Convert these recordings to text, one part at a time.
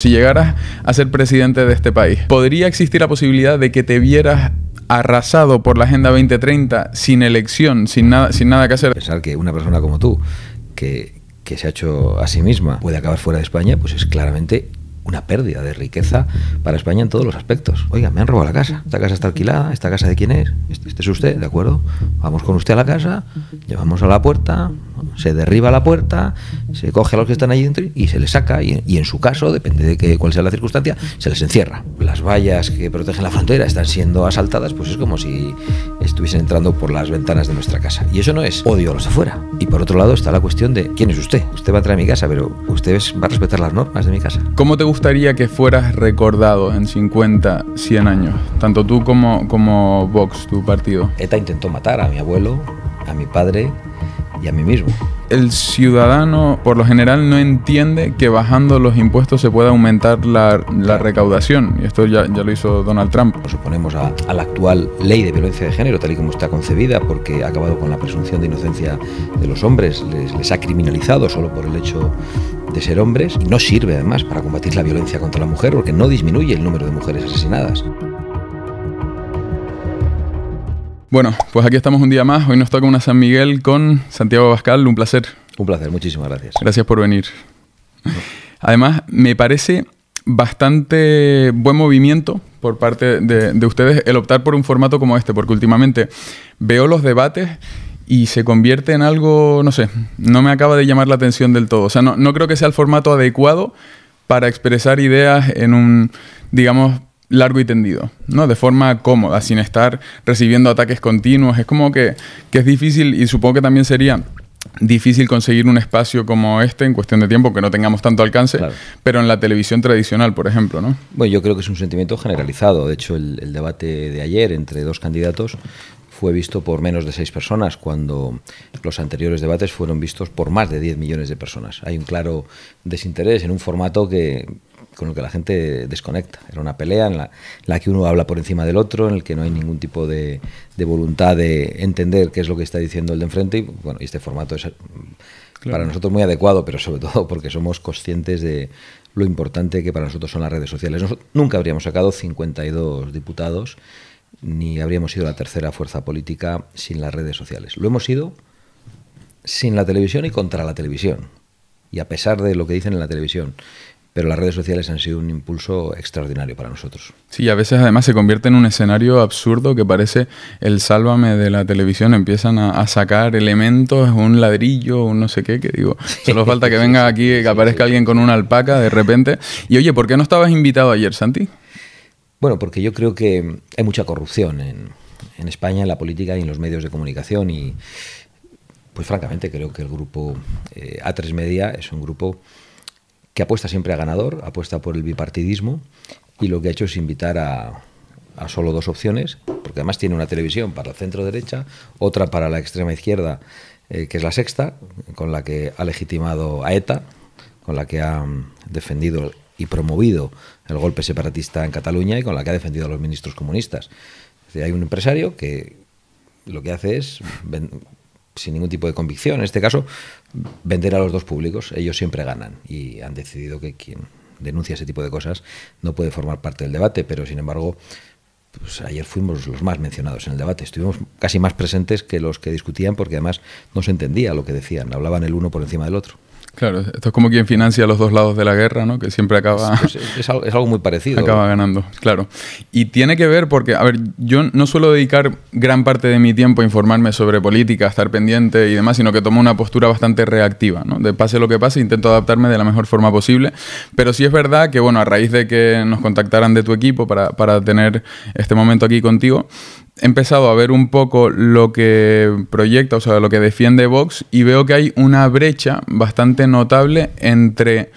Si llegaras a ser presidente de este país, ¿podría existir la posibilidad de que te vieras arrasado por la Agenda 2030 sin elección, sin nada, sin nada que hacer? Pensar que una persona como tú, que, se ha hecho a sí misma, puede acabar fuera de España, pues es claramente una pérdida de riqueza para España en todos los aspectos. Oiga, me han robado la casa, esta casa está alquilada, esta casa de quién es, este, este es usted, ¿de acuerdo? Vamos con usted a la casa, llevamos a la puerta, se derriba la puerta, se coge a los que están ahí dentro y se les saca. Y, en su caso, depende de que, cuál sea la circunstancia, se les encierra. Las vallas que protegen la frontera están siendo asaltadas, pues es como si estuviesen entrando por las ventanas de nuestra casa. Y eso no es odio a los afuera. Y por otro lado está la cuestión de quién es usted. Usted va a entrar a mi casa, pero usted va a respetar las normas de mi casa. ¿Cómo te gustaría que fueras recordado en 50, 100 años? Tanto tú como, como Vox, tu partido. ETA intentó matar a mi abuelo, a mi padre, y a mí mismo. El ciudadano por lo general no entiende que bajando los impuestos se pueda aumentar la, recaudación. Y esto ya, lo hizo Donald Trump. Nos oponemos a, la actual ley de violencia de género, tal y como está concebida, porque ha acabado con la presunción de inocencia de los hombres, les, les ha criminalizado solo por el hecho de ser hombres no sirve además para combatir la violencia contra la mujer porque no disminuye el número de mujeres asesinadas. Bueno, pues aquí estamos un día más. Hoy nos toca una San Miguel con Santiago Bascal. Un placer. Un placer, muchísimas gracias. Gracias por venir. Además, me parece bastante buen movimiento por parte de, ustedes el optar por un formato como este, porque últimamente veo los debates y se convierte en algo, no sé, no me acaba de llamar la atención del todo. O sea, no creo que sea el formato adecuado para expresar ideas en un, digamos, largo y tendido, ¿no? De forma cómoda, sin estar recibiendo ataques continuos. Es como que, es difícil y supongo que también sería difícil conseguir un espacio como este en cuestión de tiempo, que no tengamos tanto alcance, pero en la televisión tradicional, por ejemplo, ¿no? Bueno, yo creo que es un sentimiento generalizado. De hecho, el, debate de ayer entre dos candidatos fue visto por menos de seis personas, cuando los anteriores debates fueron vistos por más de 10 millones de personas. Hay un claro desinterés en un formato que con lo que la gente desconecta. Era una pelea en la, que uno habla por encima del otro, en el que no hay ningún tipo de, de voluntad de entender qué es lo que está diciendo el de enfrente. Y bueno, este formato es para nosotros muy adecuado, pero sobre todo porque somos conscientes de lo importante que para nosotros son las redes sociales. nunca habríamos sacado 52 diputados ni habríamos sido la tercera fuerza política sin las redes sociales. Lo hemos sido sin la televisión y contra la televisión. Y a pesar de lo que dicen en la televisión pero las redes sociales han sido un impulso extraordinario para nosotros. Sí, a veces además se convierte en un escenario absurdo que parece el sálvame de la televisión, empiezan a, sacar elementos, un ladrillo, un no sé qué, que digo, solo falta que venga aquí, que aparezca alguien con una alpaca de repente. Y oye, ¿por qué no estabas invitado ayer, Santi? Bueno, porque yo creo que hay mucha corrupción en, España, en la política y en los medios de comunicación y pues francamente creo que el grupo eh, A3 Media es un grupo que apuesta siempre a ganador, apuesta por el bipartidismo y lo que ha hecho es invitar a, solo dos opciones, porque además tiene una televisión para el centro derecha, otra para la extrema izquierda, eh, que es la sexta, con la que ha legitimado a ETA, con la que ha mm, defendido y promovido el golpe separatista en Cataluña y con la que ha defendido a los ministros comunistas. hay un empresario que lo que hace es sin ningún tipo de convicción, en este caso, vender a los dos públicos. Ellos siempre ganan y han decidido que quien denuncia ese tipo de cosas no puede formar parte del debate, pero sin embargo, pues ayer fuimos los más mencionados en el debate. Estuvimos casi más presentes que los que discutían porque además no se entendía lo que decían, hablaban el uno por encima del otro. Claro, esto es como quien financia los dos lados de la guerra, ¿no? Que siempre acaba... Pues, es, algo, muy parecido. Acaba ganando, claro. Y tiene que ver porque, a ver, yo no suelo dedicar gran parte de mi tiempo a informarme sobre política, a estar pendiente y demás, sino que tomo una postura bastante reactiva, ¿no? De pase lo que pase, intento adaptarme de la mejor forma posible. Pero sí es verdad que, bueno, a raíz de que nos contactaran de tu equipo para, para tener este momento aquí contigo, he empezado a ver un poco lo que proyecta, o sea, lo que defiende Vox, y veo que hay una brecha bastante notable entre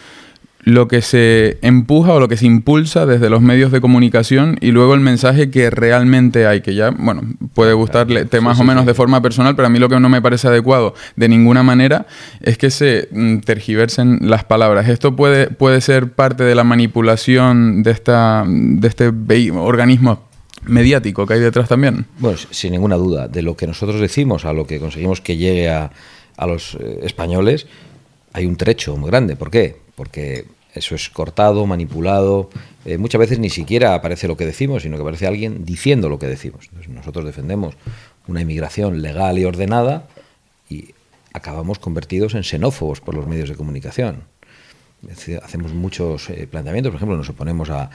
lo que se empuja o lo que se impulsa desde los medios de comunicación y luego el mensaje que realmente hay, que ya, bueno, puede gustarle más o menos de forma personal, pero a mí lo que no me parece adecuado de ninguna manera es que se mm, tergiversen las palabras. Esto puede, puede ser parte de la manipulación de, esta, de este organismo mediático que hay detrás también. Bueno, sin ninguna duda, de lo que nosotros decimos a lo que conseguimos que llegue a, los eh, españoles, hay un trecho muy grande. ¿Por qué? Porque eso es cortado, manipulado. Eh, muchas veces ni siquiera aparece lo que decimos, sino que aparece alguien diciendo lo que decimos. nosotros defendemos una inmigración legal y ordenada y acabamos convertidos en xenófobos por los medios de comunicación. Hacemos muchos eh, planteamientos, por ejemplo, nos oponemos a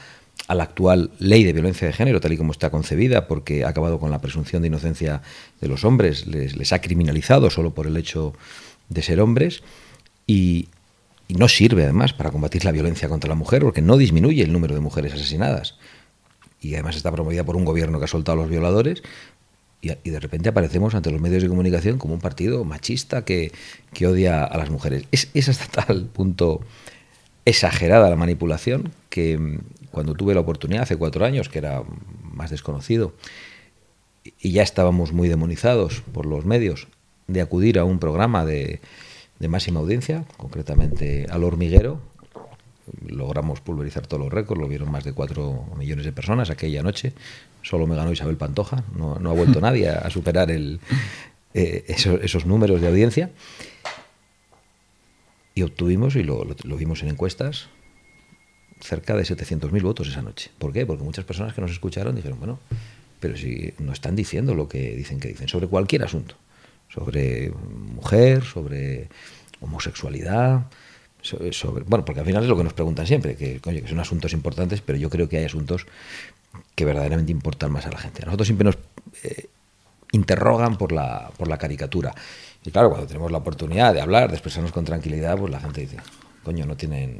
a la actual ley de violencia de género, tal y como está concebida, porque ha acabado con la presunción de inocencia de los hombres, les, ha criminalizado solo por el hecho de ser hombres y, no sirve además para combatir la violencia contra la mujer, porque no disminuye el número de mujeres asesinadas. Y además está promovida por un gobierno que ha soltado a los violadores. Y, de repente aparecemos ante los medios de comunicación como un partido machista que, odia a las mujeres. es hasta tal punto exagerada la manipulación que, cuando tuve la oportunidad hace cuatro años, que era más desconocido, y ya estábamos muy demonizados por los medios, de acudir a un programa de, máxima audiencia, concretamente al hormiguero. Logramos pulverizar todos los récords, lo vieron más de cuatro millones de personas aquella noche. Solo me ganó Isabel Pantoja, no, ha vuelto nadie a, superar eh, esos, números de audiencia. Y obtuvimos, y lo vimos en encuestas, cerca de 700.000 votos esa noche. ¿Por qué? Porque muchas personas que nos escucharon dijeron, bueno, pero si no están diciendo lo que dicen que dicen sobre cualquier asunto, sobre mujer, sobre homosexualidad, sobre, bueno, porque al final es lo que nos preguntan siempre, que, que son asuntos importantes, pero yo creo que hay asuntos que verdaderamente importan más a la gente. A nosotros siempre nos eh, interrogan por la, por la caricatura. Y claro, cuando tenemos la oportunidad de hablar, de expresarnos con tranquilidad, pues la gente dice, coño, no tienen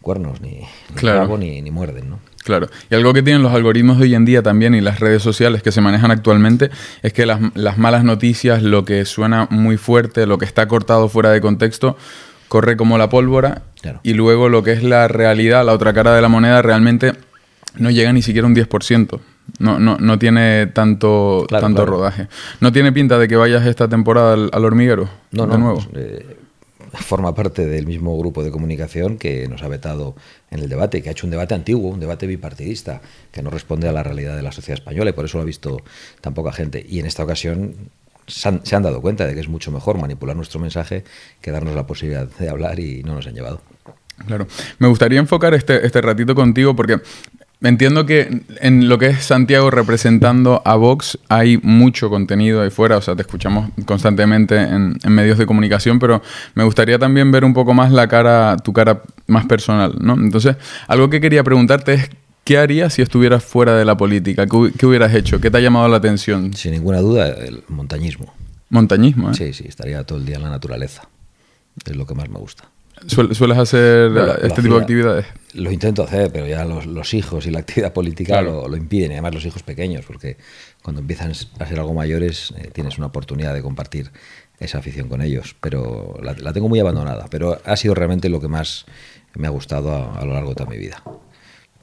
cuernos, ni, claro. ni, muerden, ¿no? Claro. Y algo que tienen los algoritmos de hoy en día también y las redes sociales que se manejan actualmente es que las, las, malas noticias, lo que suena muy fuerte, lo que está cortado fuera de contexto, corre como la pólvora y luego lo que es la realidad, la otra cara de la moneda, realmente no llega ni siquiera un 10%. No, no, no tiene tanto, tanto rodaje. ¿No tiene pinta de que vayas esta temporada al, hormiguero? No, de no. Nuevo? Eh, forma parte del mismo grupo de comunicación que nos ha vetado en el debate, que ha hecho un debate antiguo, un debate bipartidista, que no responde a la realidad de la sociedad española y por eso lo ha visto tan poca gente. Y en esta ocasión se han, dado cuenta de que es mucho mejor manipular nuestro mensaje que darnos la posibilidad de hablar y no nos han llevado. Claro. Me gustaría enfocar este, este ratito contigo porque Entiendo que en lo que es Santiago representando a Vox hay mucho contenido ahí fuera, o sea, te escuchamos constantemente en, medios de comunicación, pero me gustaría también ver un poco más la cara, tu cara más personal, ¿no? Entonces, algo que quería preguntarte es, ¿qué harías si estuvieras fuera de la política? ¿Qué, hubieras hecho? ¿Qué te ha llamado la atención? Sin ninguna duda, el montañismo. Montañismo, ¿eh? Sí, sí, estaría todo el día en la naturaleza. Es lo que más me gusta. ¿Sueles hacer este tipo de actividades? Lo intento hacer, pero ya los, hijos y la actividad política lo, impiden, y además los hijos pequeños, porque cuando empiezan a ser algo mayores eh, tienes una oportunidad de compartir esa afición con ellos, pero la, tengo muy abandonada, pero ha sido realmente lo que más me ha gustado a, lo largo de toda mi vida.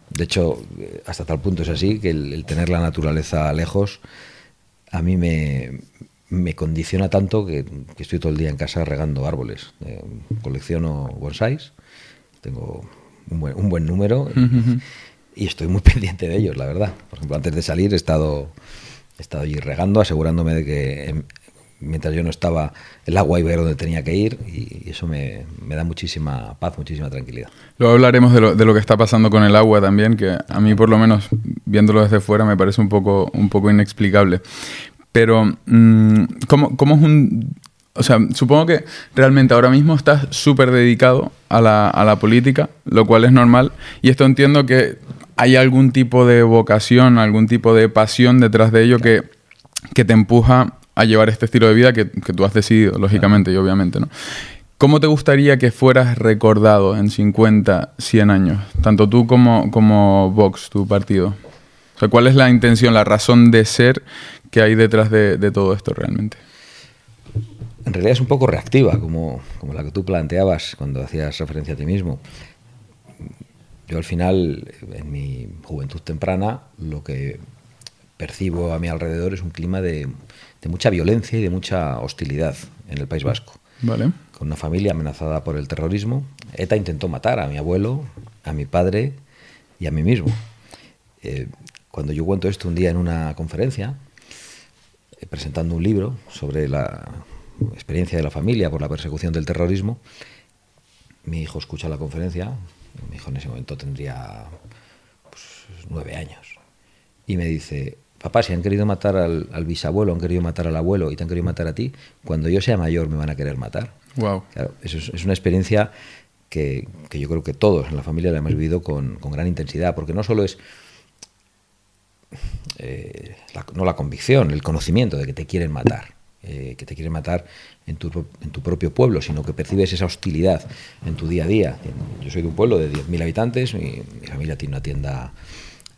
De hecho, eh, hasta tal punto es así que el tener la naturaleza lejos a mí me, me condiciona tanto que, estoy todo el día en casa regando árboles. Eh, colecciono bonsais, tengo un buen, número y estoy muy pendiente de ellos, la verdad. Por ejemplo, antes de salir he estado, he estado regando, asegurándome de que em, mientras yo no estaba, el agua iba a ir donde tenía que ir y eso me, me da muchísima paz, muchísima tranquilidad. Luego hablaremos de lo, de lo, que está pasando con el agua también, que a mí por lo menos viéndolo desde fuera me parece un poco, un poco inexplicable. Pero, mm, ¿cómo, es un...? O sea, supongo que realmente ahora mismo estás súper dedicado a la, política, lo cual es normal. Y esto entiendo que hay algún tipo de vocación, algún tipo de pasión detrás de ello que, te empuja a llevar este estilo de vida que, tú has decidido, lógicamente y obviamente, ¿no? ¿Cómo te gustaría que fueras recordado en 50, 100 años? Tanto tú como, como Vox, tu partido. O sea, ¿cuál es la intención, la razón de ser que hay detrás de, todo esto realmente. En realidad es un poco reactiva, como, la que tú planteabas cuando hacías referencia a ti mismo. Yo al final, en mi juventud temprana, lo que percibo a mi alrededor es un clima de, de mucha violencia y de mucha hostilidad en el País Vasco. Con una familia amenazada por el terrorismo. ETA intentó matar a mi abuelo, a mi padre y a mí mismo. Eh, cuando yo cuento esto un día en una conferencia, eh, presentando un libro sobre la experiencia de la familia por la persecución del terrorismo. Mi hijo escucha la conferencia, mi hijo en ese momento tendría pues, nueve años, y me dice, papá, si han querido matar al, bisabuelo, han querido matar al abuelo y te han querido matar a ti, cuando yo sea mayor me van a querer matar. Wow. eso es, una experiencia que, yo creo que todos en la familia la hemos mm. vivido con gran intensidad, porque no solo es eh, no la convicción, el conocimiento de que te quieren matar. Eh, que te quieren matar en tu, propio pueblo, sino que percibes esa hostilidad en tu día a día. Yo soy de un pueblo de 10.000 habitantes, mi, familia tiene una tienda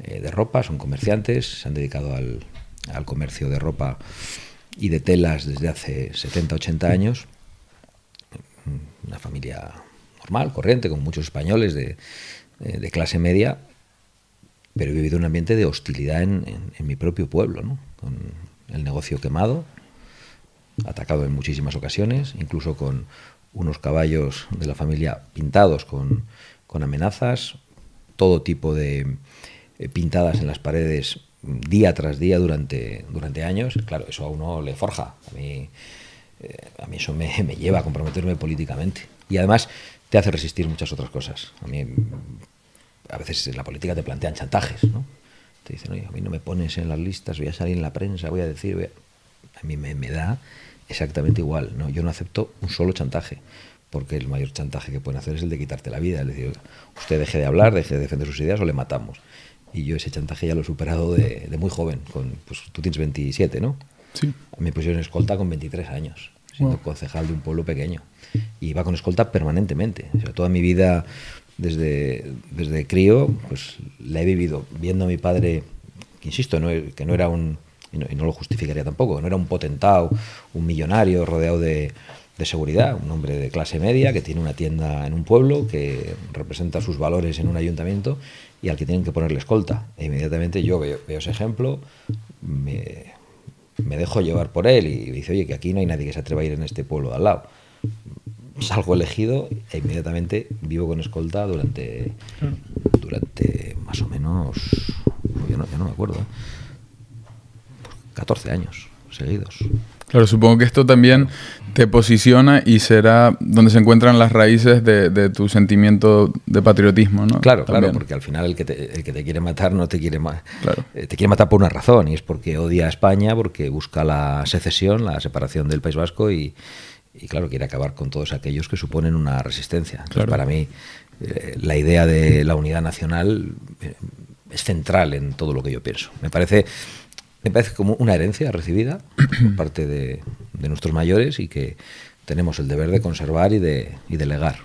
eh, de ropa, son comerciantes, se han dedicado al, comercio de ropa y de telas desde hace 70, 80 años. Una familia normal, corriente, con muchos españoles de clase media pero he vivido un ambiente de hostilidad en, mi propio pueblo, con el negocio quemado, atacado en muchísimas ocasiones, incluso con unos caballos de la familia pintados con, amenazas, todo tipo de eh, pintadas en las paredes día tras día durante, durante años. Claro, eso a uno le forja. A mí, eh, eso me, lleva a comprometerme políticamente. Y además te hace resistir muchas otras cosas. A mí a veces en la política te plantean chantajes, ¿no? Te dicen, oye, a mí no me pones en las listas, voy a salir en la prensa, voy a decir, a... mí me, da exactamente igual, ¿no? Yo no acepto un solo chantaje, porque el mayor chantaje que pueden hacer es el de quitarte la vida, es decir, usted deje de hablar, deje de defender sus ideas o le matamos. Y yo ese chantaje ya lo he superado de, muy joven, con, pues tú tienes 27, ¿no? Sí. Me pusieron escolta con 23 años, siendo concejal de un pueblo pequeño. Y iba con escolta permanentemente. toda mi vida desde, desde crío, pues la he vivido viendo a mi padre, que insisto, que no era un, y no, lo justificaría tampoco, no era un potentado, un millonario rodeado de, seguridad, un hombre de clase media que tiene una tienda en un pueblo, que representa sus valores en un ayuntamiento y al que tienen que ponerle escolta. E inmediatamente yo veo, ese ejemplo, me, me, dejo llevar por él y, dice, oye, que aquí no hay nadie que se atreva a ir en este pueblo al lado salgo elegido e inmediatamente vivo con escolta durante, durante más o menos, yo no, me acuerdo, 14 años seguidos. Claro, supongo que esto también te posiciona y será donde se encuentran las raíces de, tu sentimiento de patriotismo, ¿no? Claro, claro, porque al final el que, te, el que te quiere matar no te quiere matar. Eh, te quiere matar por una razón y es porque odia a España, porque busca la secesión, la separación del País Vasco y, y claro, quiere acabar con todos aquellos que suponen una resistencia. claro. para mí, eh, la idea de la unidad nacional eh, es central en todo lo que yo pienso. Me parece, me parece como una herencia recibida por parte de, nuestros mayores y que tenemos el deber de conservar y de, y legar.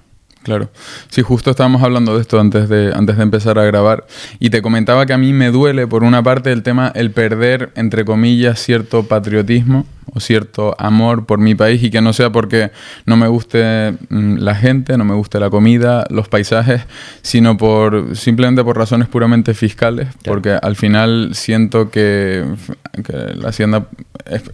Claro. Sí, justo estábamos hablando de esto antes de, antes de empezar a grabar. Y te comentaba que a mí me duele, por una parte, el tema, el perder, entre comillas, cierto patriotismo o cierto amor por mi país y que no sea porque no me guste mm, la gente, no me guste la comida, los paisajes, sino por simplemente por razones puramente fiscales, porque al final siento que, la hacienda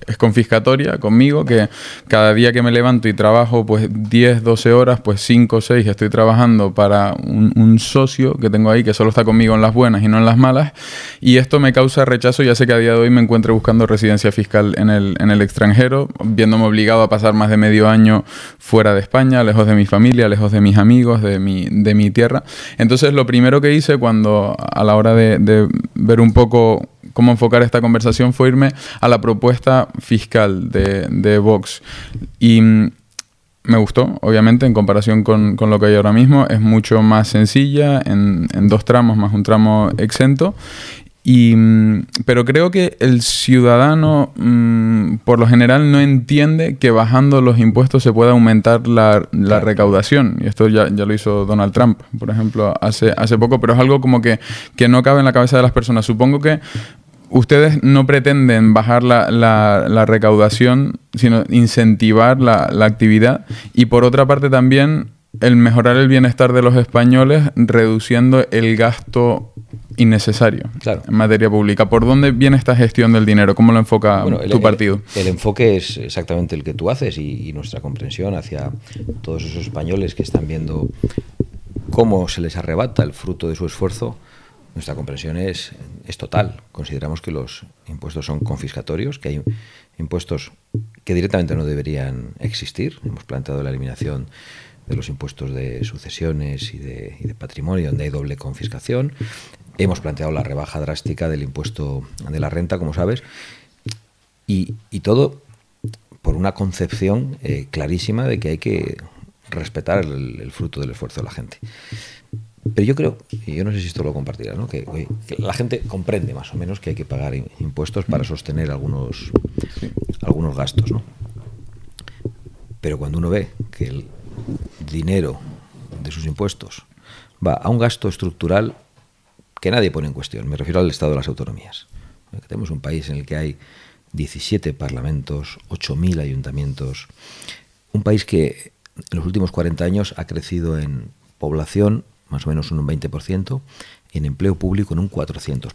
es, confiscatoria conmigo, que cada día que me levanto y trabajo pues 10, 12 horas, pues 5 o 6 estoy trabajando para un, socio que tengo ahí que solo está conmigo en las buenas y no en las malas, y esto me causa rechazo y sé que a día de hoy me encuentre buscando residencia fiscal en el, en el extranjero, viéndome obligado a pasar más de medio año fuera de España, lejos de mi familia, lejos de mis amigos, de mi, de mi tierra. Entonces lo primero que hice cuando a la hora de, ver un poco cómo enfocar esta conversación fue irme a la propuesta fiscal de, de Vox. Y mm, me gustó, obviamente, en comparación con, lo que hay ahora mismo. Es mucho más sencilla, en, dos tramos, más un tramo exento. Y, mm, pero creo que el ciudadano, mm, por lo general, no entiende que bajando los impuestos se pueda aumentar la, recaudación. Y esto ya, ya, lo hizo Donald Trump, por ejemplo, hace, hace poco, pero es algo como que, no cabe en la cabeza de las personas. Supongo que ustedes no pretenden bajar la, recaudación, sino incentivar la, la, actividad. Y por otra parte también el mejorar el bienestar de los españoles reduciendo el gasto innecesario en materia pública. ¿Por dónde viene esta gestión del dinero? ¿Cómo lo enfoca tu partido? El, enfoque es exactamente el que tú haces y, nuestra comprensión hacia todos esos españoles que están viendo cómo se les arrebata el fruto de su esfuerzo. Nuestra comprensión es, es total. Consideramos que los impuestos son confiscatorios, que hay impuestos que directamente no deberían existir. Hemos planteado la eliminación de los impuestos de sucesiones y de, patrimonio, donde hay doble confiscación. Hemos planteado la rebaja drástica del impuesto de la renta, como sabes, y, todo por una concepción eh, clarísima de que hay que respetar el, fruto del esfuerzo de la gente. Pero yo creo, y yo no sé si esto lo compartirás, que, la gente comprende más o menos que hay que pagar impuestos para sostener algunos, algunos gastos. ¿no? Pero cuando uno ve que el dinero de sus impuestos va a un gasto estructural que nadie pone en cuestión, me refiero al Estado de las Autonomías. Tenemos un país en el que hay 17 parlamentos, 8.000 ayuntamientos, un país que en los últimos 40 años ha crecido en población más o menos un 20%, en empleo público en un 400%.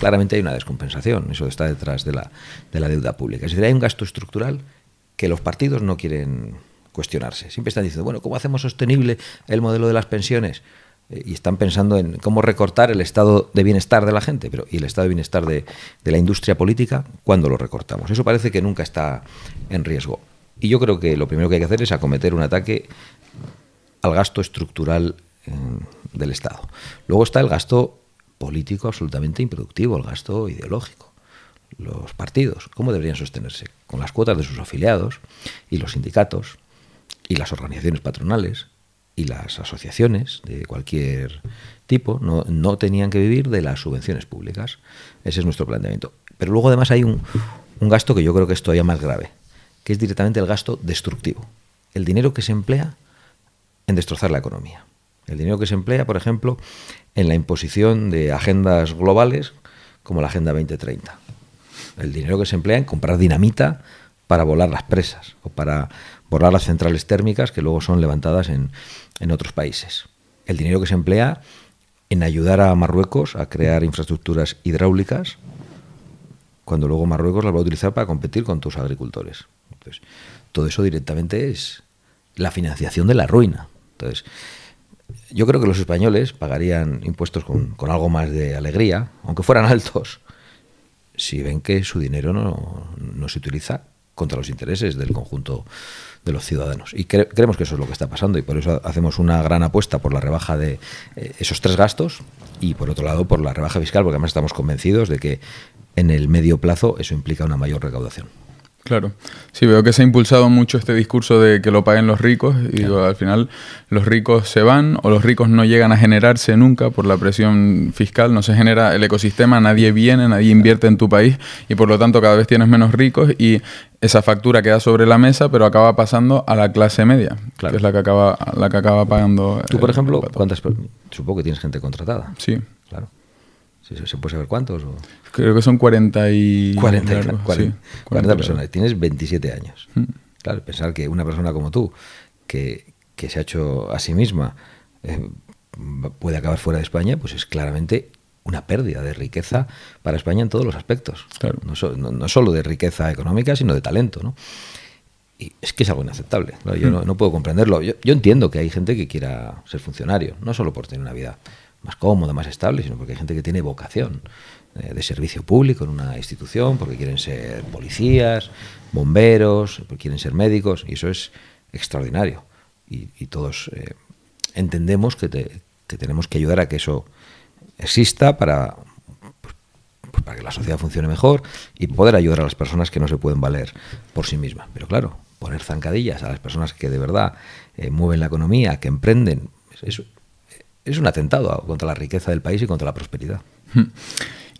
Claramente hay una descompensación, eso está detrás de la, de la deuda pública. Es decir, hay un gasto estructural que los partidos no quieren cuestionarse. Siempre están diciendo, bueno, ¿cómo hacemos sostenible el modelo de las pensiones? Eh, y están pensando en cómo recortar el estado de bienestar de la gente pero, y el estado de bienestar de, la industria política, cuando lo recortamos? Eso parece que nunca está en riesgo. Y yo creo que lo primero que hay que hacer es acometer un ataque al gasto estructural eh, del Estado. Luego está el gasto político absolutamente improductivo, el gasto ideológico. Los partidos, ¿cómo deberían sostenerse? Con las cuotas de sus afiliados y los sindicatos y las organizaciones patronales y las asociaciones de cualquier tipo no, no, tenían que vivir de las subvenciones públicas. Ese es nuestro planteamiento. Pero luego además hay un, un gasto que yo creo que es todavía más grave, que es directamente el gasto destructivo. El dinero que se emplea en destrozar la economía. El dinero que se emplea, por ejemplo, en la imposición de agendas globales como la Agenda 2030. El dinero que se emplea en comprar dinamita para volar las presas o para borrar las centrales térmicas que luego son levantadas en, en otros países. El dinero que se emplea en ayudar a Marruecos a crear infraestructuras hidráulicas, cuando luego Marruecos las va a utilizar para competir con tus agricultores. Entonces, todo eso directamente es la financiación de la ruina. Entonces, yo creo que los españoles pagarían impuestos con, algo más de alegría, aunque fueran altos, si ven que su dinero no se utiliza contra los intereses del conjunto de los ciudadanos. Y creemos que eso es lo que está pasando y por eso hacemos una gran apuesta por la rebaja de eh, esos tres gastos y por otro lado por la rebaja fiscal, porque además estamos convencidos de que en el medio plazo eso implica una mayor recaudación. Claro, sí veo que se ha impulsado mucho este discurso de que lo paguen los ricos y al final los ricos se van o los ricos no llegan a generarse nunca por la presión fiscal, no se genera el ecosistema, nadie viene, nadie invierte en tu país y por lo tanto cada vez tienes menos ricos y esa factura queda sobre la mesa pero acaba pasando a la clase media, que es la que acaba, la que acaba pagando. Tú, por ejemplo, supongo que tienes gente contratada. Sí. Claro. ¿Se puede saber cuántos? Creo que son 40 y... 40, 40, personas. Tienes 27 años. Mm. Claro, pensar que una persona como tú, que, se ha hecho a sí misma, eh, puede acabar fuera de España, pues es claramente una pérdida de riqueza para España en todos los aspectos. No, solo de riqueza económica, sino de talento. Y es que es algo inaceptable. Yo mm. no, puedo comprenderlo. yo, entiendo que hay gente que quiera ser funcionario, no solo por tener una vida más cómoda, más estable, sino porque hay gente que tiene vocación eh, de servicio público en una institución, porque quieren ser policías, bomberos, porque quieren ser médicos, y eso es extraordinario. Y, todos eh, entendemos que, tenemos que ayudar a que eso exista para, pues, pues, para que la sociedad funcione mejor y poder ayudar a las personas que no se pueden valer por sí mismas. Pero claro, poner zancadillas a las personas que de verdad eh, mueven la economía, que emprenden, eso es un atentado contra la riqueza del país y contra la prosperidad.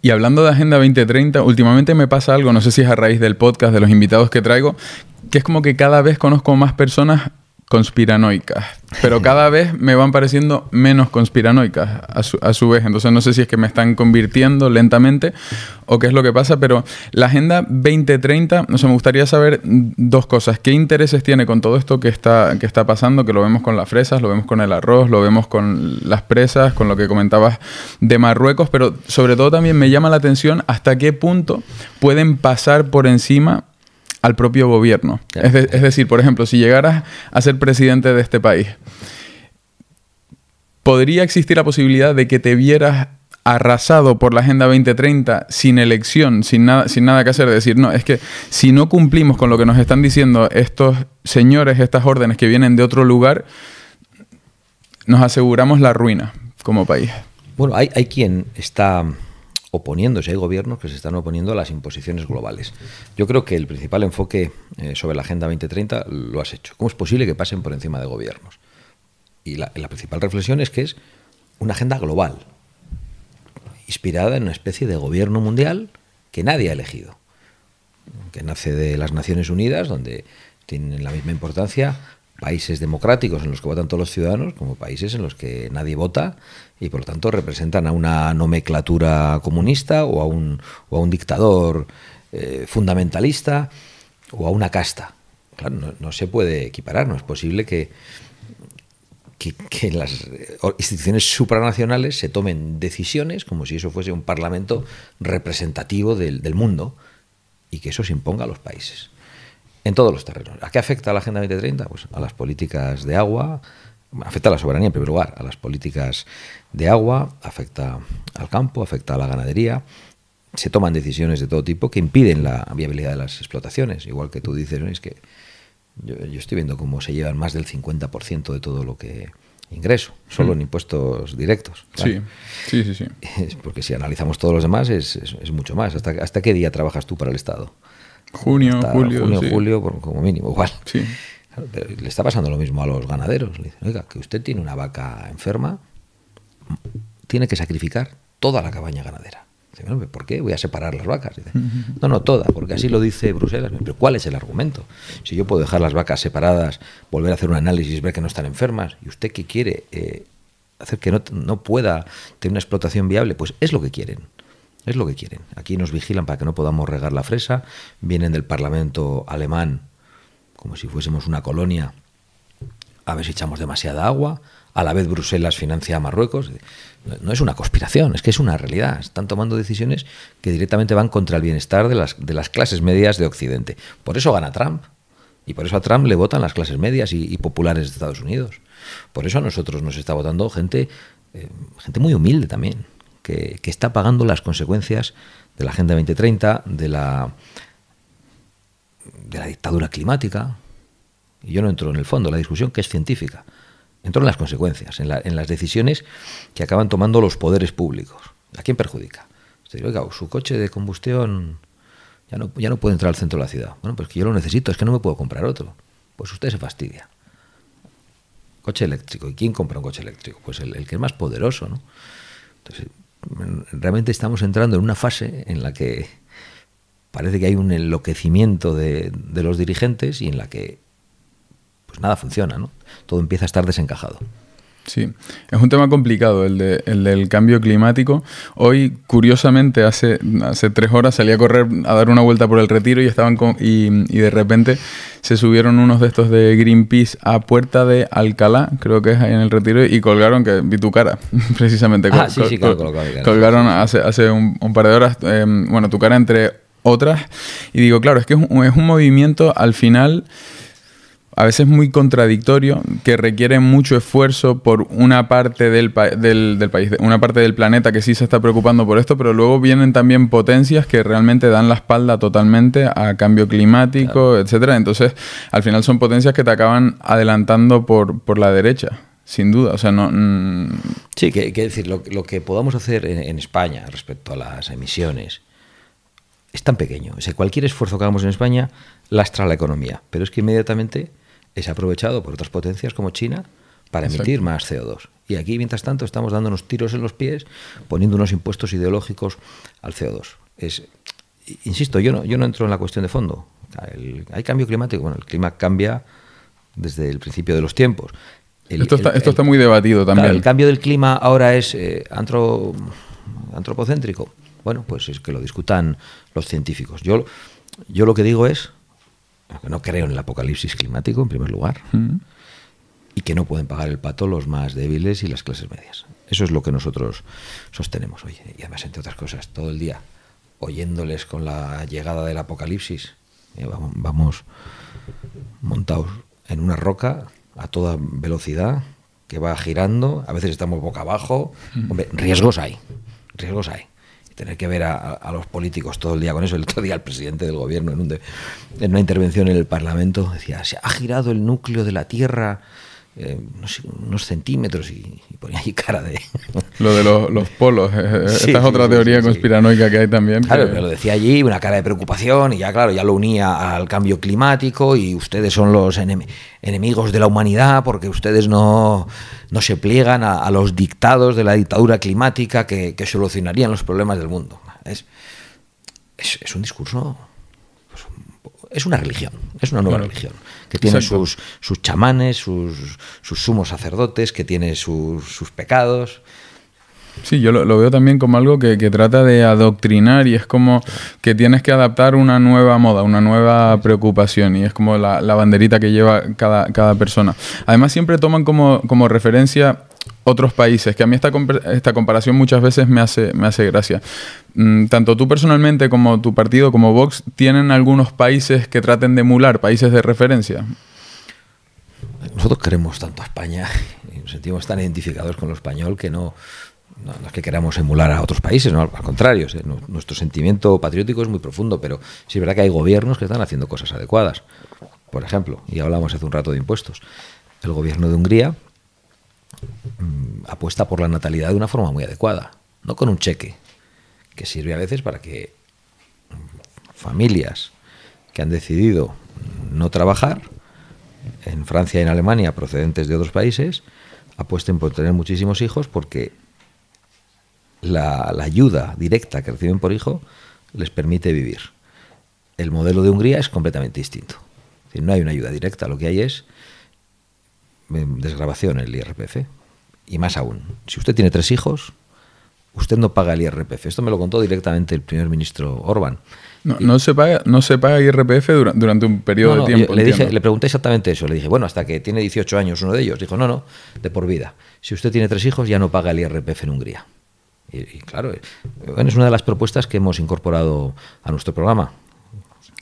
Y hablando de Agenda 2030, últimamente me pasa algo, no sé si es a raíz del podcast, de los invitados que traigo, que es como que cada vez conozco más personas conspiranoicas, pero cada vez me van pareciendo menos conspiranoicas a su, vez. Entonces no sé si es que me están convirtiendo lentamente o qué es lo que pasa, pero la Agenda 2030, no sé, me gustaría saber dos cosas. ¿Qué intereses tiene con todo esto que está, que está pasando? Que lo vemos con las fresas, lo vemos con el arroz, lo vemos con las presas, con lo que comentabas de Marruecos, pero sobre todo también me llama la atención hasta qué punto pueden pasar por encima al propio gobierno. Es, decir, por ejemplo, si llegaras a ser presidente de este país, ¿podría existir la posibilidad de que te vieras arrasado por la Agenda 2030 sin elección, sin nada, sin nada que hacer? Decir, no, es que si no cumplimos con lo que nos están diciendo estos señores, estas órdenes que vienen de otro lugar, nos aseguramos la ruina como país. Bueno, hay, hay quien está oponiéndose, hay gobiernos que se están oponiendo a las imposiciones globales. Yo creo que el principal enfoque eh, sobre la Agenda 2030 lo has hecho. ¿Cómo es posible que pasen por encima de gobiernos? Y la, la principal reflexión es que es una agenda global, inspirada en una especie de gobierno mundial que nadie ha elegido, que nace de las Naciones Unidas, donde tienen la misma importancia países democráticos en los que votan todos los ciudadanos como países en los que nadie vota y por lo tanto representan a una nomenclatura comunista o a un, a un dictador eh, fundamentalista o a una casta. Claro, no, se puede equiparar, no es posible que, que, las eh, instituciones supranacionales se tomen decisiones como si eso fuese un parlamento representativo del, del mundo y que eso se imponga a los países en todos los terrenos. ¿A qué afecta la Agenda 2030? Pues a las políticas de agua, afecta a la soberanía en primer lugar, a las políticas de agua, afecta al campo, afecta a la ganadería. Se toman decisiones de todo tipo que impiden la viabilidad de las explotaciones. Igual que tú dices, es que yo, estoy viendo cómo se llevan más del 50% de todo lo que ingreso, solo mm. en impuestos directos. Sí, sí, sí, Porque si analizamos todos los demás es, mucho más. ¿Hasta, qué día trabajas tú para el Estado? Junio, julio. Junio, julio, como mínimo, igual. Sí le está pasando lo mismo a los ganaderos. Le dicen, oiga, que usted tiene una vaca enferma, tiene que sacrificar toda la cabaña ganadera. Dice, ¿por qué? Voy a separar las vacas. no, no, toda, porque así lo dice Bruselas. Pero ¿cuál es el argumento? Si yo puedo dejar las vacas separadas, volver a hacer un análisis, ver que no están enfermas, ¿y usted qué quiere? Eh, hacer que no, no pueda tener una explotación viable, pues es lo que quieren. Es lo que quieren. Aquí nos vigilan para que no podamos regar la fresa. Vienen del Parlamento alemán como si fuésemos una colonia, a ver si echamos demasiada agua, a la vez Bruselas financia a Marruecos. No es una conspiración, es que es una realidad. Están tomando decisiones que directamente van contra el bienestar de las, de las clases medias de Occidente. Por eso gana Trump. Y por eso a Trump le votan las clases medias y, populares de Estados Unidos. Por eso a nosotros nos está votando gente, eh, gente muy humilde también, que, está pagando las consecuencias de la Agenda 2030, de la, de la dictadura climática. Y yo no entro en el fondo, la discusión que es científica. Entro en las consecuencias, en, las decisiones que acaban tomando los poderes públicos. ¿A quién perjudica? Usted oiga, su coche de combustión ya no, ya no puede entrar al centro de la ciudad. Bueno, pues que yo lo necesito, es que no me puedo comprar otro. Pues usted se fastidia. Coche eléctrico. ¿Y quién compra un coche eléctrico? Pues el, que es más poderoso, ¿no? Entonces, realmente estamos entrando en una fase en la que parece que hay un enloquecimiento de, los dirigentes y en la que pues nada funciona, ¿no? Todo empieza a estar desencajado. Sí, es un tema complicado el, del cambio climático. Hoy, curiosamente, hace, hace tres horas salí a correr a dar una vuelta por el retiro y estaban con, y, de repente se subieron unos de estos de Greenpeace a puerta de Alcalá, creo que es ahí en el retiro, y colgaron que vi tu cara, precisamente. Ah, sí, sí, colgaron hace, hace un, par de horas, em, bueno, tu cara entre otras. Y digo, claro, es que es un, movimiento al final a veces muy contradictorio, que requiere mucho esfuerzo por una parte del, del, país, una parte del planeta que sí se está preocupando por esto, pero luego vienen también potencias que realmente dan la espalda totalmente a cambio climático, etcétera. Entonces, al final son potencias que te acaban adelantando por, por la derecha. Sin duda, o sea, no. Mm, sí, que, decir, lo, que podamos hacer en España respecto a las emisiones, es tan pequeño. cualquier esfuerzo que hagamos en España lastra la economía, pero es que inmediatamente es aprovechado por otras potencias como China para emitir más CO2. Y aquí, mientras tanto, estamos dándonos tiros en los pies, poniendo unos impuestos ideológicos al CO2. Es, insisto, yo no, yo no entro en la cuestión de fondo. hay cambio climático. Bueno, el clima cambia desde el principio de los tiempos. esto, está, muy debatido también. el cambio del clima ahora es eh, antropocéntrico? Bueno, pues es que lo discutan los científicos. Yo, yo lo que digo es que no creo en el apocalipsis climático, en primer lugar, mm. y que no pueden pagar el pato los más débiles y las clases medias. Eso es lo que nosotros sostenemos hoy. Y además, entre otras cosas, todo el día oyéndoles con la llegada del apocalipsis, eh, vamos, montados en una roca a toda velocidad que va girando, a veces estamos boca abajo. Mm. riesgos hay riesgos hay. tener que ver a, los políticos todo el día con eso. El otro día el presidente del gobierno en, en una intervención en el Parlamento decía, se ha girado el núcleo de la Tierra eh, unos, centímetros y, ponía allí cara de... Lo de los, polos, eh, eh, esta es otra teoría conspiranoica que hay también. Claro, lo decía allí, una cara de preocupación y ya claro, ya lo unía al cambio climático y ustedes son los enemigos de la humanidad porque ustedes no, se pliegan a, los dictados de la dictadura climática que, solucionarían los problemas del mundo. es, es un discurso es una religión, es una nueva religión, que tiene sus, sus chamanes, sus, sus sumos sacerdotes, que tiene sus, pecados. Sí, yo lo, veo también como algo que, trata de adoctrinar y es como que tienes que adaptar una nueva moda, una nueva preocupación y es como la, banderita que lleva cada, cada, persona. Además siempre toman como, como referencia otros países, que a mí esta, esta comparación muchas veces me hace, me hace gracia. Mm, tanto tú personalmente como tu partido, como Vox, ¿tienen algunos países que traten de emular, países de referencia? Nosotros queremos tanto a España, y nos sentimos tan identificados con lo español que no, es que queramos emular a otros países, al contrario, nuestro sentimiento patriótico es muy profundo, pero sí es verdad que hay gobiernos que están haciendo cosas adecuadas. Por ejemplo, y hablamos hace un rato de impuestos, el gobierno de Hungría Mm, apuesta por la natalidad de una forma muy adecuada, no con un cheque, que sirve a veces para que mm, familias que han decidido no trabajar en Francia y en Alemania, procedentes de otros países, apuesten por tener muchísimos hijos porque la, ayuda directa que reciben por hijo les permite vivir. El modelo de Hungría es completamente distinto. no hay una ayuda directa, lo que hay es desgrabación el IRPF. Y más aún, si usted tiene tres hijos, usted no paga el IRPF. Esto me lo contó directamente el primer ministro Orban. No, se paga, no se paga IRPF durante un periodo de tiempo. Le, dije, le pregunté exactamente eso. Le dije, bueno, hasta que tiene 18 años uno de ellos. Dijo, no, no, de por vida. Si usted tiene tres hijos, ya no paga el IRPF en Hungría. Y, claro, eh, es una de las propuestas que hemos incorporado a nuestro programa.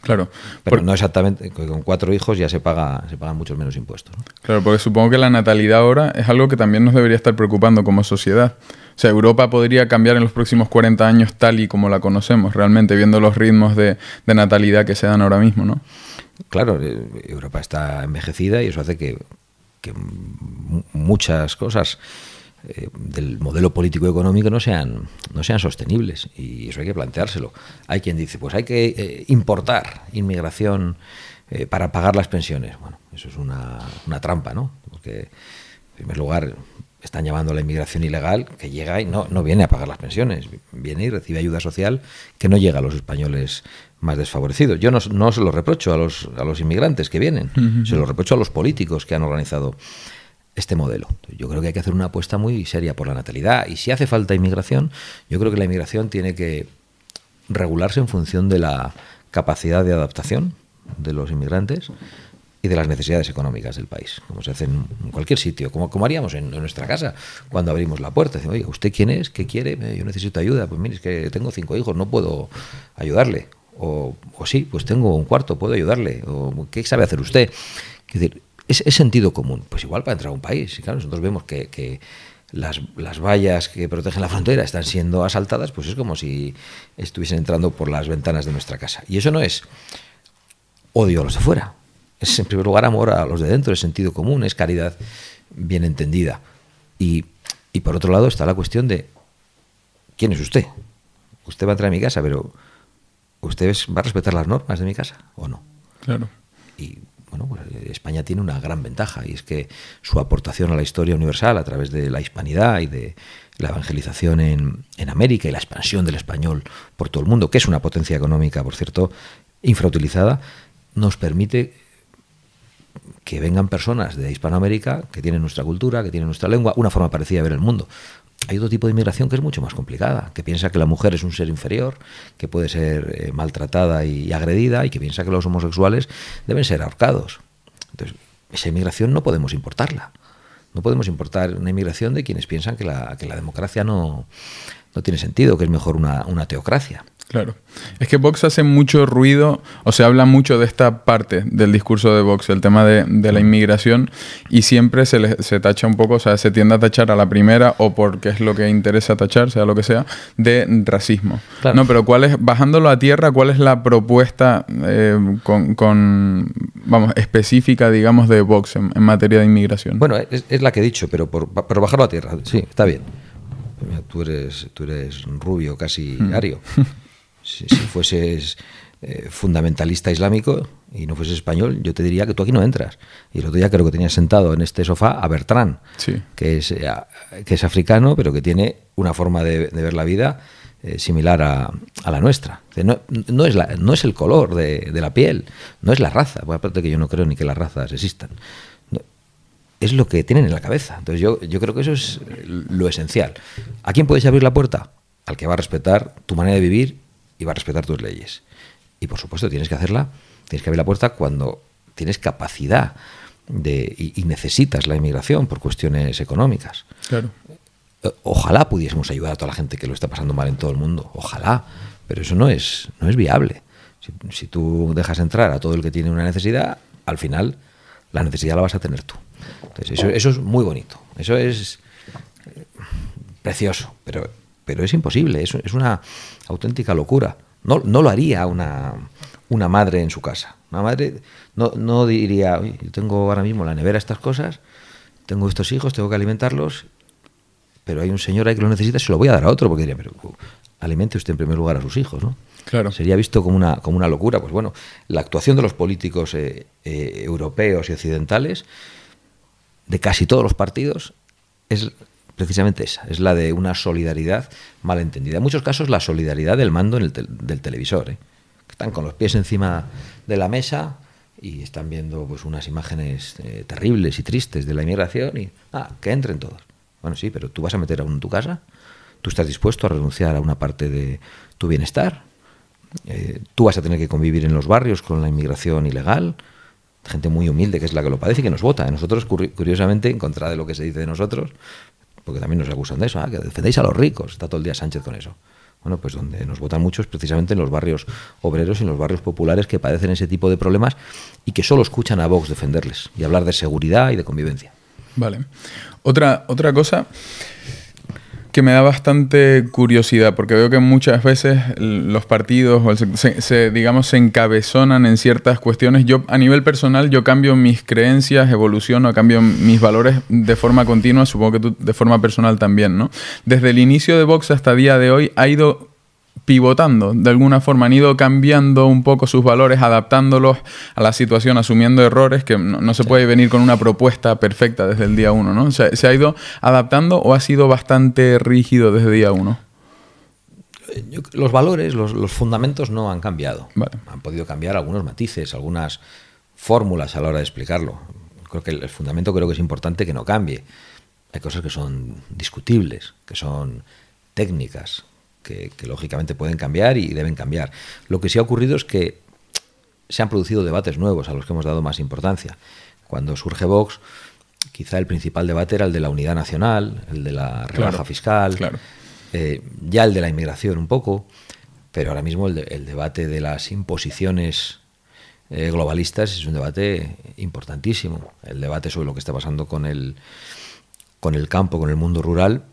Claro. Pero no exactamente, con cuatro hijos ya se paga, se pagan muchos menos impuestos. Claro, porque supongo que la natalidad ahora es algo que también nos debería estar preocupando como sociedad. O sea, Europa podría cambiar en los próximos 40 años tal y como la conocemos, realmente, viendo los ritmos de, natalidad que se dan ahora mismo, ¿no? Claro, eh, Europa está envejecida y eso hace que muchas cosas eh, del modelo político económico no sean, no sean sostenibles. Y eso hay que planteárselo. Hay quien dice, pues hay que eh, importar inmigración eh, para pagar las pensiones. Bueno, eso es una, trampa, ¿no? Porque, en primer lugar, están llamando a la inmigración ilegal que llega y no, no viene a pagar las pensiones, viene y recibe ayuda social que no llega a los españoles más desfavorecidos. Yo no, se lo reprocho a los, a los inmigrantes que vienen, se lo reprocho a los políticos que han organizado este modelo. Yo creo que hay que hacer una apuesta muy seria por la natalidad y si hace falta inmigración, yo creo que la inmigración tiene que regularse en función de la capacidad de adaptación de los inmigrantes y de las necesidades económicas del país, como se hace en cualquier sitio, como, como haríamos en, nuestra casa cuando abrimos la puerta. Decimos, oye, ¿usted quién es? ¿Qué quiere? Eh, yo necesito ayuda. Pues mire, es que tengo cinco hijos, no puedo ayudarle. O, sí, pues tengo un cuarto, puedo ayudarle. O, ¿Qué sabe hacer usted? Es decir, es, sentido común. Pues igual para entrar a un país. Y claro, nosotros vemos que, las, vallas que protegen la frontera están siendo asaltadas, pues es como si estuviesen entrando por las ventanas de nuestra casa. Y eso no es odio a los de fuera. Es en primer lugar amor a los de dentro, es sentido común, es caridad bien entendida. Y, por otro lado está la cuestión de ¿quién es usted? Usted va a entrar a mi casa, pero ¿usted va a respetar las normas de mi casa o no? Claro bueno, pues eh, España tiene una gran ventaja y es que su aportación a la historia universal a través de la hispanidad y de la evangelización en, en América y la expansión del español por todo el mundo, que es una potencia económica, por cierto, infrautilizada, nos permite que vengan personas de Hispanoamérica que tienen nuestra cultura, que tienen nuestra lengua, una forma parecida de ver el mundo. Hay otro tipo de inmigración que es mucho más complicada, que piensa que la mujer es un ser inferior, que puede ser eh, maltratada y, agredida y que piensa que los homosexuales deben ser ahorcados. Entonces, esa inmigración no podemos importarla. No podemos importar una inmigración de quienes piensan que la, que la democracia no, no tiene sentido, que es mejor una, teocracia. Claro. Es que Vox hace mucho ruido, o se habla mucho de esta parte del discurso de Vox, el tema de, de la inmigración, y siempre se, se tacha un poco, o sea, se tiende a tachar a la primera, o porque es lo que interesa tachar, sea lo que sea, de racismo. No, pero ¿cuál es, bajándolo a tierra, cuál es la propuesta eh, con, con, vamos, específica, digamos, de Vox en, materia de inmigración? Bueno, es, la que he dicho, pero por, por bajarlo a tierra, sí, está bien tú eres, tú rubio, casi hmm. ario. Si, fueses eh, fundamentalista islámico y no fueses español, yo te diría que tú aquí no entras. Y el otro día creo que tenías sentado en este sofá a Bertrand, que, es, eh, que es africano, pero que tiene una forma de, ver la vida eh, similar a, la nuestra. No, no, es no es el color de, de la piel, no es la raza, aparte que yo no creo ni que las razas existan es lo que tienen en la cabeza. Entonces yo, creo que eso es lo esencial. ¿A quién puedes abrir la puerta? Al que va a respetar tu manera de vivir y va a respetar tus leyes. Y por supuesto tienes que hacerla, tienes que abrir la puerta cuando tienes capacidad de, y, necesitas la inmigración por cuestiones económicas. Claro. Ojalá pudiésemos ayudar a toda la gente que lo está pasando mal en todo el mundo. Ojalá. Pero eso no es, no es viable. si tú dejas entrar a todo el que tiene una necesidad, al final la necesidad la vas a tener tú. eso, es muy bonito, eso es eh, precioso, pero, pero es imposible, es, es una auténtica locura. No, no lo haría una, madre en su casa. Una madre no, no diría, yo tengo ahora mismo la nevera estas cosas, tengo estos hijos, tengo que alimentarlos, pero hay un señor ahí que lo necesita, se lo voy a dar a otro, porque diría, pero alimente usted en primer lugar a sus hijos, ¿no? Claro. Sería visto como una, como una locura. Pues bueno, la actuación de los políticos eh, eh, europeos y occidentales, de casi todos los partidos, es precisamente esa, es la de una solidaridad malentendida. En muchos casos la solidaridad del mando del televisor. ¿eh? Están con los pies encima de la mesa y están viendo pues unas imágenes eh, terribles y tristes de la inmigración y ah, que entren todos. Bueno, sí, pero tú vas a meter a uno en tu casa tú estás dispuesto a renunciar a una parte de tu bienestar. Eh, tú vas a tener que convivir en los barrios con la inmigración ilegal, gente muy humilde que es la que lo padece y que nos vota. Nosotros, curiosamente, en contra de lo que se dice de nosotros, porque también nos acusan de eso, ah, que defendéis a los ricos, está todo el día Sánchez con eso. Bueno, pues donde nos votan muchos precisamente en los barrios obreros y en los barrios populares que padecen ese tipo de problemas y que solo escuchan a Vox defenderles y hablar de seguridad y de convivencia. Vale. Otra, otra cosa que me da bastante curiosidad, porque veo que muchas veces los partidos se, se, digamos, se encabezonan en ciertas cuestiones. Yo, a nivel personal, yo cambio mis creencias, evoluciono, cambio mis valores de forma continua, supongo que tú de forma personal también, ¿no? Desde el inicio de Vox hasta día de hoy ha ido pivotando de alguna forma, han ido cambiando un poco sus valores, adaptándolos a la situación, asumiendo errores, que no, se puede venir con una propuesta perfecta desde el día uno, ¿no? ¿Se, ¿Se, ha ido adaptando o ha sido bastante rígido desde día uno? Los valores, los, fundamentos no han cambiado. Han podido cambiar algunos matices, algunas fórmulas a la hora de explicarlo. Creo que el, el fundamento creo que es importante que no cambie. Hay cosas que son discutibles, que son técnicas, que, lógicamente pueden cambiar y deben cambiar. Lo que sí ha ocurrido es que se han producido debates nuevos a los que hemos dado más importancia. Cuando surge Vox, quizá el principal debate era el de la unidad nacional, el de la rebaja fiscal, eh, ya el de la inmigración un poco, pero ahora mismo el, debate de las imposiciones eh, globalistas es un debate importantísimo. El debate sobre lo que está pasando con el, con el campo, con el mundo rural,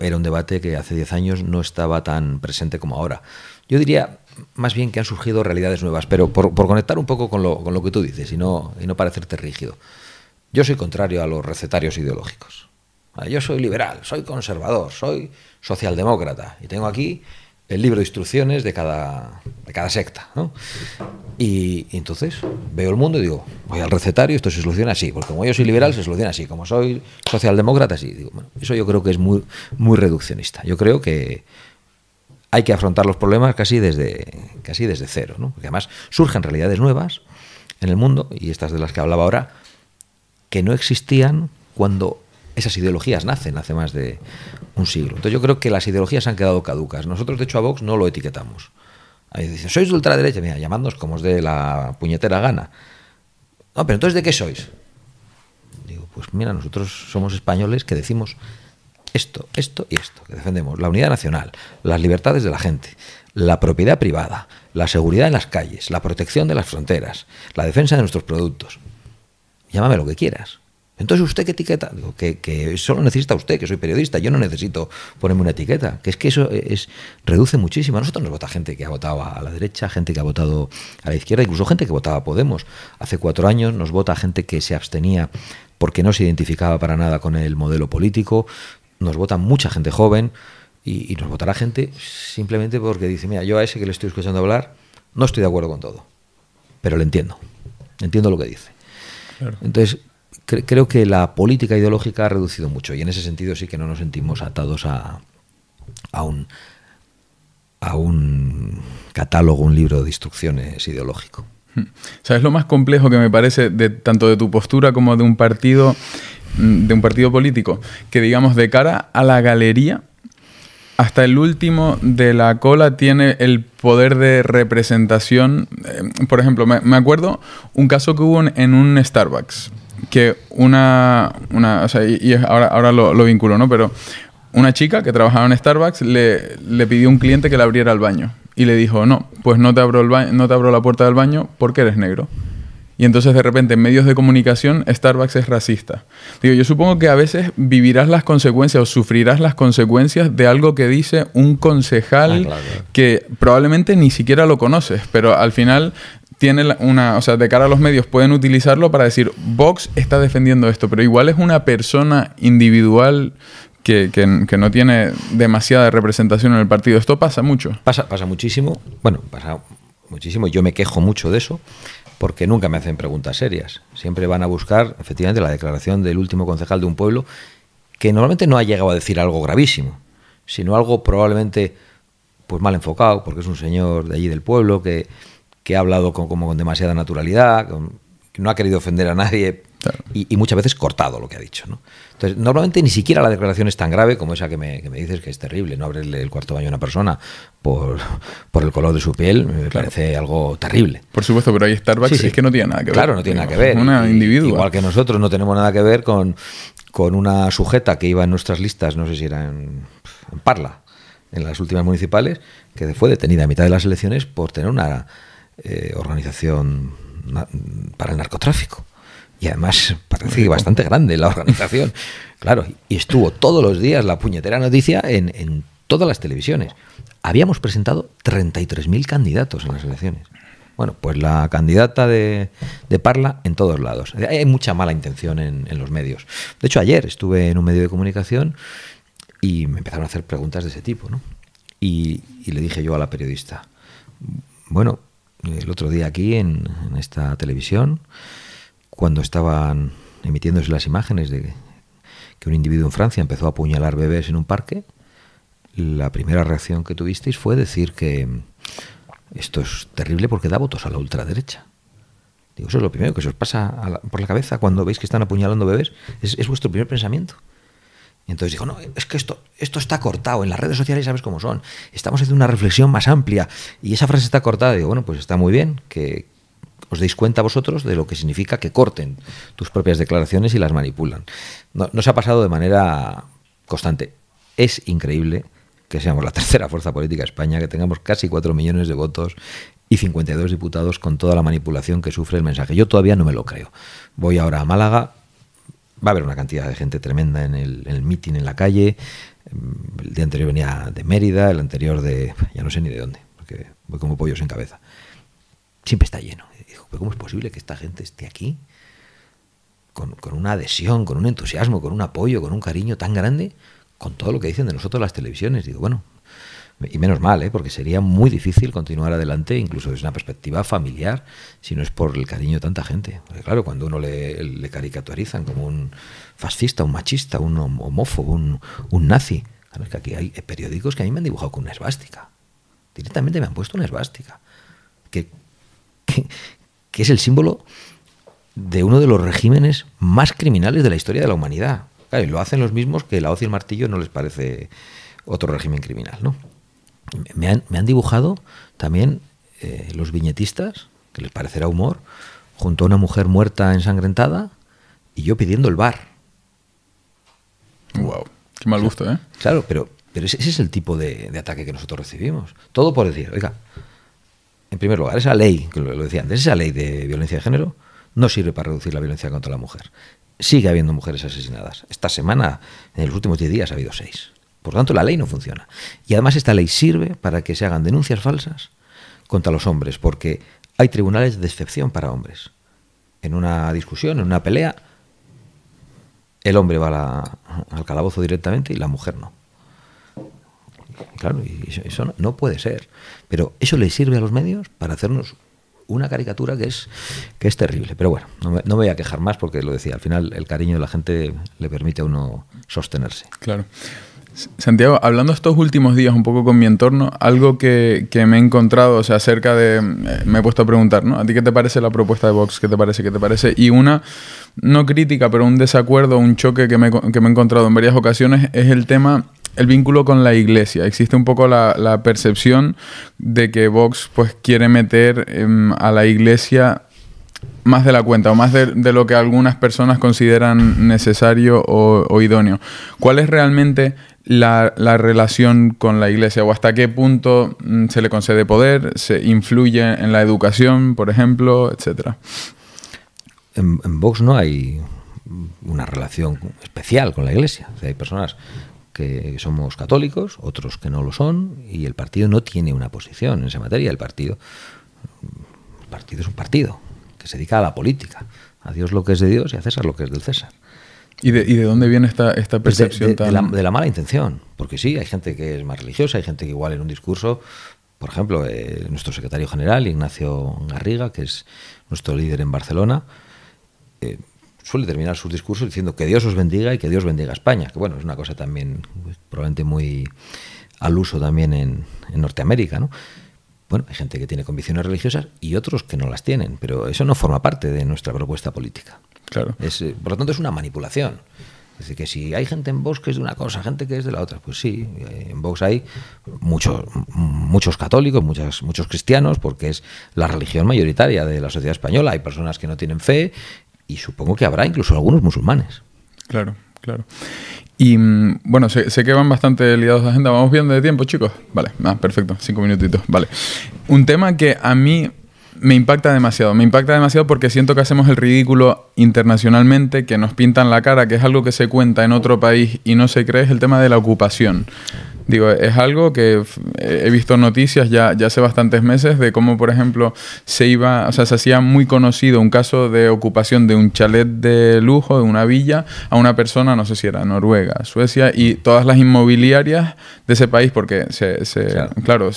era un debate que hace 10 años no estaba tan presente como ahora. Yo diría más bien que han surgido realidades nuevas, pero por, por conectar un poco con lo, con lo, que tú dices y y no parecerte rígido. Yo soy contrario a los recetarios ideológicos. Ah, yo soy liberal, soy conservador, soy socialdemócrata y tengo aquí el libro de instrucciones de cada, de cada secta. Y, entonces veo el mundo y digo, voy al recetario, esto se soluciona así, porque como yo soy liberal se soluciona así, como soy socialdemócrata sí... Digo, bueno, eso yo creo que es muy, muy reduccionista. Yo creo que hay que afrontar los problemas casi desde, casi desde cero, ¿no? porque además surgen realidades nuevas en el mundo, y estas de las que hablaba ahora, que no existían cuando esas ideologías nacen hace más de, un siglo. Entonces yo creo que las ideologías han quedado caducas. Nosotros, de hecho, a Vox no lo etiquetamos. Ahí dicen, sois de ultraderecha, mira, llamadnos como os dé la puñetera gana. No, pero entonces, ¿de qué sois? Digo, pues mira, nosotros somos españoles que decimos esto, esto y esto, que defendemos la unidad nacional, las libertades de la gente, la propiedad privada, la seguridad en las calles, la protección de las fronteras, la defensa de nuestros productos. Llámame lo que quieras. Entonces, ¿usted qué etiqueta? Digo, que, que, solo necesita usted, que soy periodista, yo no necesito ponerme una etiqueta. Que es que eso e, es, reduce muchísimo. A nosotros nos vota gente que ha votado a la derecha, gente que ha votado a la izquierda, incluso gente que votaba a Podemos. Hace cuatro años nos vota gente que se abstenía porque no se identificaba para nada con el modelo político. Nos vota mucha gente joven y, nos votará gente simplemente porque dice, mira, yo a ese que le estoy escuchando hablar no estoy de acuerdo con todo, pero le entiendo. Entiendo lo que dice. Entonces, creo que la política ideológica ha reducido mucho y en ese sentido sí que no nos sentimos atados a, un a un catálogo, un libro de instrucciones ideológico. Hmm. ¿Sabes lo más complejo que me parece de, tanto de tu postura como de un partido mm, de un partido político? Que digamos de cara a la galería hasta el último de la cola tiene el poder de representación. Eh, por ejemplo, me, acuerdo un caso que hubo en, un Starbucks que una, y, ahora, ahora lo, vinculo, ¿no? Pero una chica que trabajaba en Starbucks le, le pidió a un cliente que le abriera el baño. Y le dijo, no, pues no te abro, el no te abro la puerta del baño porque eres negro. Y entonces de repente en medios de comunicación Starbucks es racista. Digo, yo supongo que a veces vivirás las consecuencias o sufrirás las consecuencias de algo que dice un concejal ah, que probablemente ni siquiera lo conoces, pero al final tiene una, o sea, de cara a los medios pueden utilizarlo para decir, Vox está defendiendo esto, pero igual es una persona individual que, no tiene demasiada representación en el partido. Esto pasa mucho. Pasa, pasa muchísimo, bueno, pasa muchísimo, yo me quejo mucho de eso, porque nunca me hacen preguntas serias. Siempre van a buscar, efectivamente, la declaración del último concejal de un pueblo que normalmente no ha llegado a decir algo gravísimo, sino algo probablemente pues mal enfocado, porque es un señor de allí del pueblo que que ha hablado con, como con demasiada naturalidad, que no ha querido ofender a nadie y, muchas veces cortado lo que ha dicho. Entonces, normalmente ni siquiera la declaración es tan grave como esa que me, dices, que es terrible, no abrirle el cuarto baño a una persona por, el color de su piel, me parece algo terrible. Por supuesto, pero ahí Starbucks es que no tiene nada que ver. Claro, no tiene nada que ver. Una individuo, Igual que nosotros no tenemos nada que ver con, con una sujeta que iba en nuestras listas, no sé si era en Parla, en las últimas municipales, que fue detenida a mitad de las elecciones por tener una eh, organización para el narcotráfico. Y además parece bastante grande la organización. Claro, y estuvo todos los días la puñetera noticia en, todas las televisiones. Habíamos presentado 33.000 candidatos en las elecciones. Bueno, pues la candidata de, Parla en todos lados. Hay mucha mala intención en, los medios. De hecho, ayer estuve en un medio de comunicación y me empezaron a hacer preguntas de ese tipo, y le dije yo a la periodista, bueno, el otro día aquí en, esta televisión, cuando estaban emitiéndose las imágenes de que un individuo en Francia empezó a apuñalar bebés en un parque, la primera reacción que tuvisteis fue decir que mm, esto es terrible porque da votos a la ultraderecha. Digo, eso es lo primero que se os pasa por la cabeza cuando veis que están apuñalando bebés. es vuestro primer pensamiento entonces dijo, no, es que esto, esto está cortado, en las redes sociales sabes cómo son, estamos haciendo una reflexión más amplia y esa frase está cortada. Digo, bueno, pues está muy bien que os deis cuenta vosotros de lo que significa que corten tus propias declaraciones y las manipulan. No, se ha pasado de manera constante. Es increíble que seamos la tercera fuerza política de España, que tengamos casi 4 millones de votos y 52 diputados con toda la manipulación que sufre el mensaje. Yo todavía no me lo creo. Voy ahora a Málaga, va a haber una cantidad de gente tremenda en el, en en la calle. Mm, el día anterior venía de Mérida, el anterior de. ya no sé ni de dónde, porque voy como pollos sin cabeza. Siempre está lleno. digo, ¿pero ¿cómo es posible que esta gente esté aquí? Con, con, una adhesión, con un entusiasmo, con un apoyo, con un cariño tan grande, con todo lo que dicen de nosotros las televisiones. Digo, bueno, y menos mal, ¿eh? porque sería muy difícil continuar adelante, incluso desde una perspectiva familiar, si no es por el cariño de tanta gente. claro, cuando uno le, caricaturizan como un fascista, un machista, un homófobo, un, nazi, es que aquí hay periódicos que a mí me han dibujado con una esvástica. Directamente me han puesto una esvástica, que, que, es el símbolo de uno de los regímenes más criminales de la historia de la humanidad. y lo hacen los mismos que la hoz y el martillo no les parece otro régimen criminal, ¿no? me han, dibujado también eh, los viñetistas, que les parecerá humor, junto a una mujer muerta ensangrentada y yo pidiendo el bar. Wow, qué mal gusto, ¿eh? Claro, pero, pero ese, es el tipo de, ataque que nosotros recibimos. Todo por decir, oiga, en primer lugar, esa ley, que lo, lo decía antes, esa ley de violencia de género no sirve para reducir la violencia contra la mujer. Sigue habiendo mujeres asesinadas. Esta semana, en los últimos 10 días, ha habido 6. Por lo tanto, la ley no funciona. Y además esta ley sirve para que se hagan denuncias falsas contra los hombres, porque hay tribunales de excepción para hombres. En una discusión, en una pelea, el hombre va al calabozo directamente y la mujer no. Claro, y eso, no, puede ser. Pero eso le sirve a los medios para hacernos una caricatura que es, que es terrible. Pero bueno, no me, no me voy a quejar más porque lo decía, al final el cariño de la gente le permite a uno sostenerse. Claro. Santiago, hablando estos últimos días un poco con mi entorno, algo que, me he encontrado, o sea, acerca de. Eh, me he puesto a preguntar, ¿no? ¿A ti qué te parece la propuesta de Vox? ¿Qué te parece? ¿Qué te parece? Y una, no crítica, pero un desacuerdo, un choque que me, he encontrado en varias ocasiones es el tema el vínculo con la iglesia. Existe un poco la, percepción de que Vox pues, quiere meter em, a la iglesia más de la cuenta o más de, lo que algunas personas consideran necesario o, idóneo. ¿Cuál es realmente la, relación con la iglesia o hasta qué punto mm, se le concede poder, se influye en la educación, por ejemplo, etcétera. En, en, Vox no hay una relación especial con la iglesia. hay personas que somos católicos, otros que no lo son, y el partido no tiene una posición en esa materia. El partido, el partido es un partido que se dedica a la política. A Dios lo que es de Dios y a César lo que es del César. ¿Y de, dónde viene esta, pues percepción de, la, mala intención, porque sí, hay gente que es más religiosa, hay gente que igual en un discurso, por ejemplo, eh, nuestro secretario general, Ignacio Garriga, que es nuestro líder en Barcelona, eh, suele terminar sus discursos diciendo que Dios os bendiga y que Dios bendiga a España, que bueno, es una cosa también pues, probablemente muy al uso también en, en Norteamérica, ¿no? Bueno, hay gente que tiene convicciones religiosas y otros que no las tienen, pero eso no forma parte de nuestra propuesta política. Claro. Eh, por lo tanto, es una manipulación. Es decir, que si hay gente en Vox que es de una cosa, gente que es de la otra, pues sí, eh, en Vox hay muchos, muchos católicos, muchas, muchos cristianos, porque es la religión mayoritaria de la sociedad española. Hay personas que no tienen fe y supongo que habrá incluso algunos musulmanes. Claro, claro. Y mm, bueno, sé, que van bastante liados de agenda. Vamos bien de tiempo, chicos. Vale, ah, perfecto. Cinco minutitos. Vale. Un tema que a mí me impacta demasiado, me impacta demasiado porque siento que hacemos el ridículo internacionalmente, que nos pintan la cara, que es algo que se cuenta en otro país y no se cree, es el tema de la ocupación. Digo, es algo que eh, he visto noticias ya, ya hace bastantes meses de cómo, por ejemplo, se iba, o sea, se hacía muy conocido un caso de ocupación de un chalet de lujo, de una villa, a una persona, no sé si era Noruega, Suecia, y todas las inmobiliarias de ese país, porque se, claro,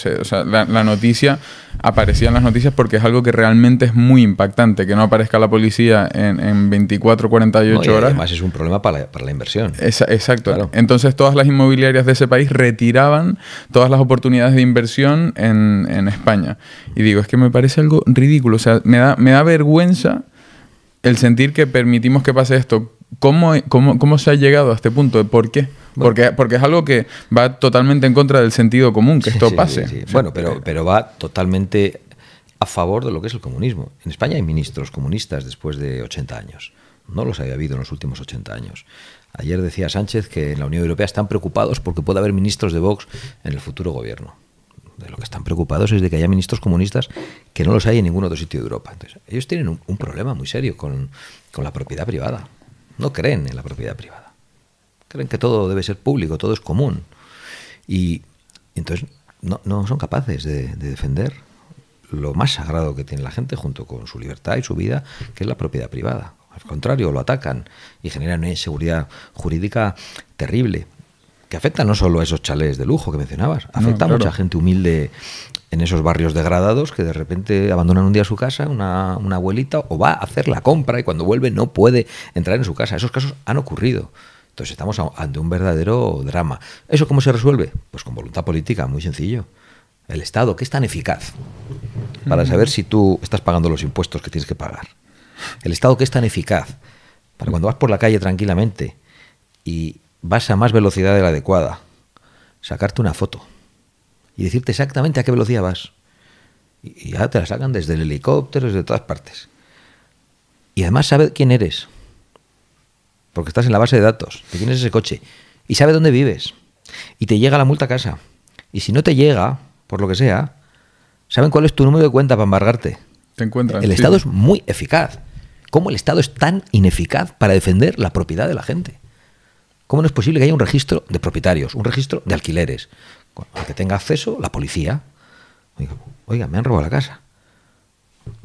la, noticia aparecía en las noticias porque es algo que realmente es muy impactante, que no aparezca la policía en, en 24, 48 horas. y horas. Además es un problema para la, inversión. exacto. Entonces todas las inmobiliarias de ese país retiran tiraban todas las oportunidades de inversión en, España. Y digo, es que me parece algo ridículo, o sea, me da, me da vergüenza el sentir que permitimos que pase esto. ¿Cómo, cómo, se ha llegado a este punto? ¿Por qué? Porque, porque es algo que va totalmente en contra del sentido común, que esto pase. bueno, pero, eh, pero va totalmente a favor de lo que es el comunismo. En España hay ministros comunistas después de 80 años. No los había habido en los últimos 80 años. Ayer decía Sánchez que en la Unión Europea están preocupados porque puede haber ministros de Vox en el futuro gobierno. De lo que están preocupados es de que haya ministros comunistas que no los hay en ningún otro sitio de Europa. Entonces, ellos tienen un, problema muy serio con, la propiedad privada. No creen en la propiedad privada. Creen que todo debe ser público, todo es común. Y entonces no, son capaces de, defender lo más sagrado que tiene la gente junto con su libertad y su vida, que es la propiedad privada. Al contrario, lo atacan y generan una inseguridad jurídica terrible que afecta no solo a esos chalés de lujo que mencionabas, afecta a mucha gente humilde en esos barrios degradados que de repente abandonan un día su casa, una, una, abuelita, o va a hacer la compra y cuando vuelve no puede entrar en su casa. Esos casos han ocurrido. Entonces estamos ante un verdadero drama. ¿Eso cómo se resuelve? Pues con voluntad política, muy sencillo. El Estado, que es tan eficaz para saber si tú estás pagando los impuestos que tienes que pagar el Estado que es tan eficaz para cuando vas por la calle tranquilamente y vas a más velocidad de la adecuada, sacarte una foto y decirte exactamente a qué velocidad vas. Y ya te la sacan desde el helicóptero, desde todas partes. Y además sabe quién eres. Porque estás en la base de datos, de tienes ese coche. Y sabe dónde vives. Y te llega la multa a casa. Y si no te llega, por lo que sea, saben cuál es tu número de cuenta para embargarte. Te encuentran. El Estado es muy eficaz. ¿Cómo el Estado es tan ineficaz para defender la propiedad de la gente? ¿Cómo no es posible que haya un registro de propietarios, un registro de alquileres? Al que tenga acceso la policía. Oiga, me han robado la casa.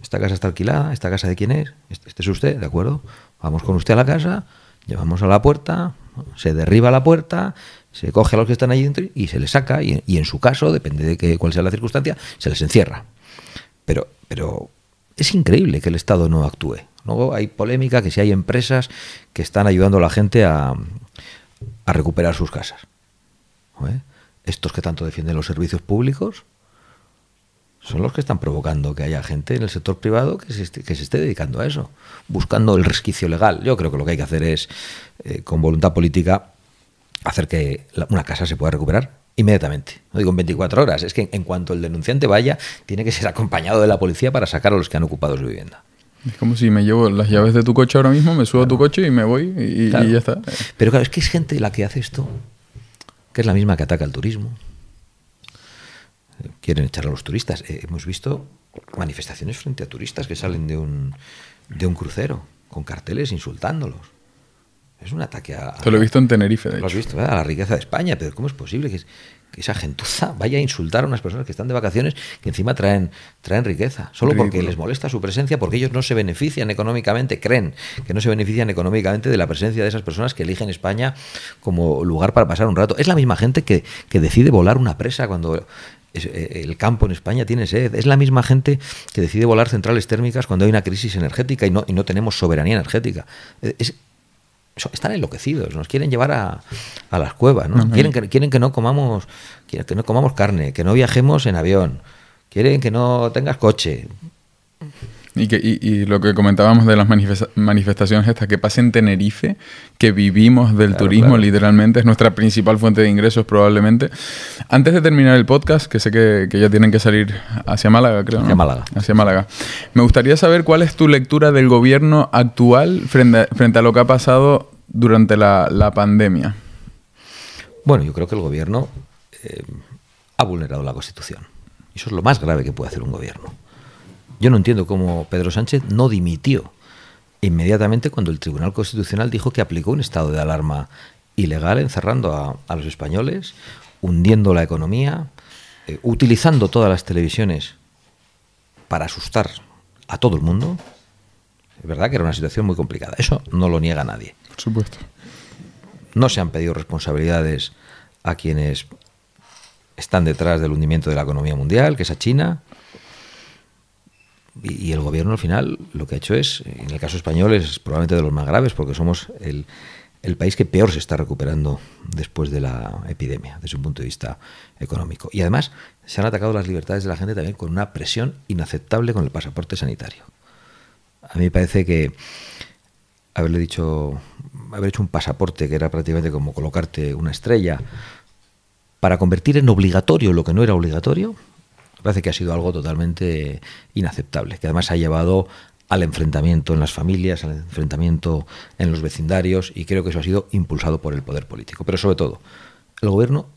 Esta casa está alquilada, esta casa de quién es, este, es usted, ¿de acuerdo? Vamos con usted a la casa, llevamos a la puerta, se derriba la puerta, se coge a los que están ahí dentro y se les saca, y, en su caso, depende de que, cuál sea la circunstancia, se les encierra. Pero, pero es increíble que el Estado no actúe. Luego hay polémica que si hay empresas que están ayudando a la gente a, recuperar sus casas. ¿eh? Estos que tanto defienden los servicios públicos son los que están provocando que haya gente en el sector privado que se, esté, dedicando a eso, buscando el resquicio legal. Yo creo que lo que hay que hacer es, eh, con voluntad política, hacer que una casa se pueda recuperar inmediatamente. No digo en 24 horas, es que en cuanto el denunciante vaya, tiene que ser acompañado de la policía para sacar a los que han ocupado su vivienda. Es como si me llevo las llaves de tu coche ahora mismo, me subo a tu coche y me voy y, ya está. Pero claro, es que es gente la que hace esto, que es la misma que ataca el turismo. Quieren echar a los turistas. Eh, hemos visto manifestaciones frente a turistas que salen de un, de un crucero con carteles insultándolos. Es un ataque a. Te lo he visto en Tenerife, de lo Has visto, A la riqueza de España, pero ¿cómo es posible que, esa gentuza vaya a insultar a unas personas que están de vacaciones que encima traen, traen riqueza, solo porque les molesta su presencia, porque ellos no se benefician económicamente, creen que no se benefician económicamente de la presencia de esas personas que eligen España como lugar para pasar un rato. Es la misma gente que, decide volar una presa cuando eh, el campo en España tiene sed. Es la misma gente que decide volar centrales térmicas cuando hay una crisis energética y no, y no tenemos soberanía energética están enloquecidos, nos quieren llevar a, las cuevas, ¿no? quieren, que, quieren que no comamos, quieren que no comamos carne, que no viajemos en avión, quieren que no tengas coche. Y, que, y, lo que comentábamos de las manifestaciones estas que pasa en Tenerife, que vivimos del turismo literalmente, es nuestra principal fuente de ingresos probablemente. Antes de terminar el podcast, que sé que, ya tienen que salir hacia Málaga, creo. Hacia Málaga. Hacia Málaga. Me gustaría saber cuál es tu lectura del gobierno actual frente a, lo que ha pasado durante la, pandemia. Bueno, yo creo que el gobierno eh, ha vulnerado la Constitución. Eso es lo más grave que puede hacer un gobierno yo no entiendo cómo Pedro Sánchez no dimitió inmediatamente cuando el Tribunal Constitucional dijo que aplicó un estado de alarma ilegal encerrando a, los españoles, hundiendo la economía, eh, utilizando todas las televisiones para asustar a todo el mundo. Es verdad que era una situación muy complicada. Eso no lo niega nadie. Por supuesto. No se han pedido responsabilidades a quienes están detrás del hundimiento de la economía mundial, que es a China. Y, el gobierno al final lo que ha hecho es, en el caso español es probablemente de los más graves porque somos el, país que peor se está recuperando después de la epidemia desde un punto de vista económico. Y además se han atacado las libertades de la gente también con una presión inaceptable con el pasaporte sanitario. A mí me parece que haberle dicho, haber hecho un pasaporte que era prácticamente como colocarte una estrella para convertir en obligatorio lo que no era obligatorio, parece que ha sido algo totalmente inaceptable, que además ha llevado al enfrentamiento en las familias, al enfrentamiento en los vecindarios, y creo que eso ha sido impulsado por el poder político. Pero sobre todo, el gobierno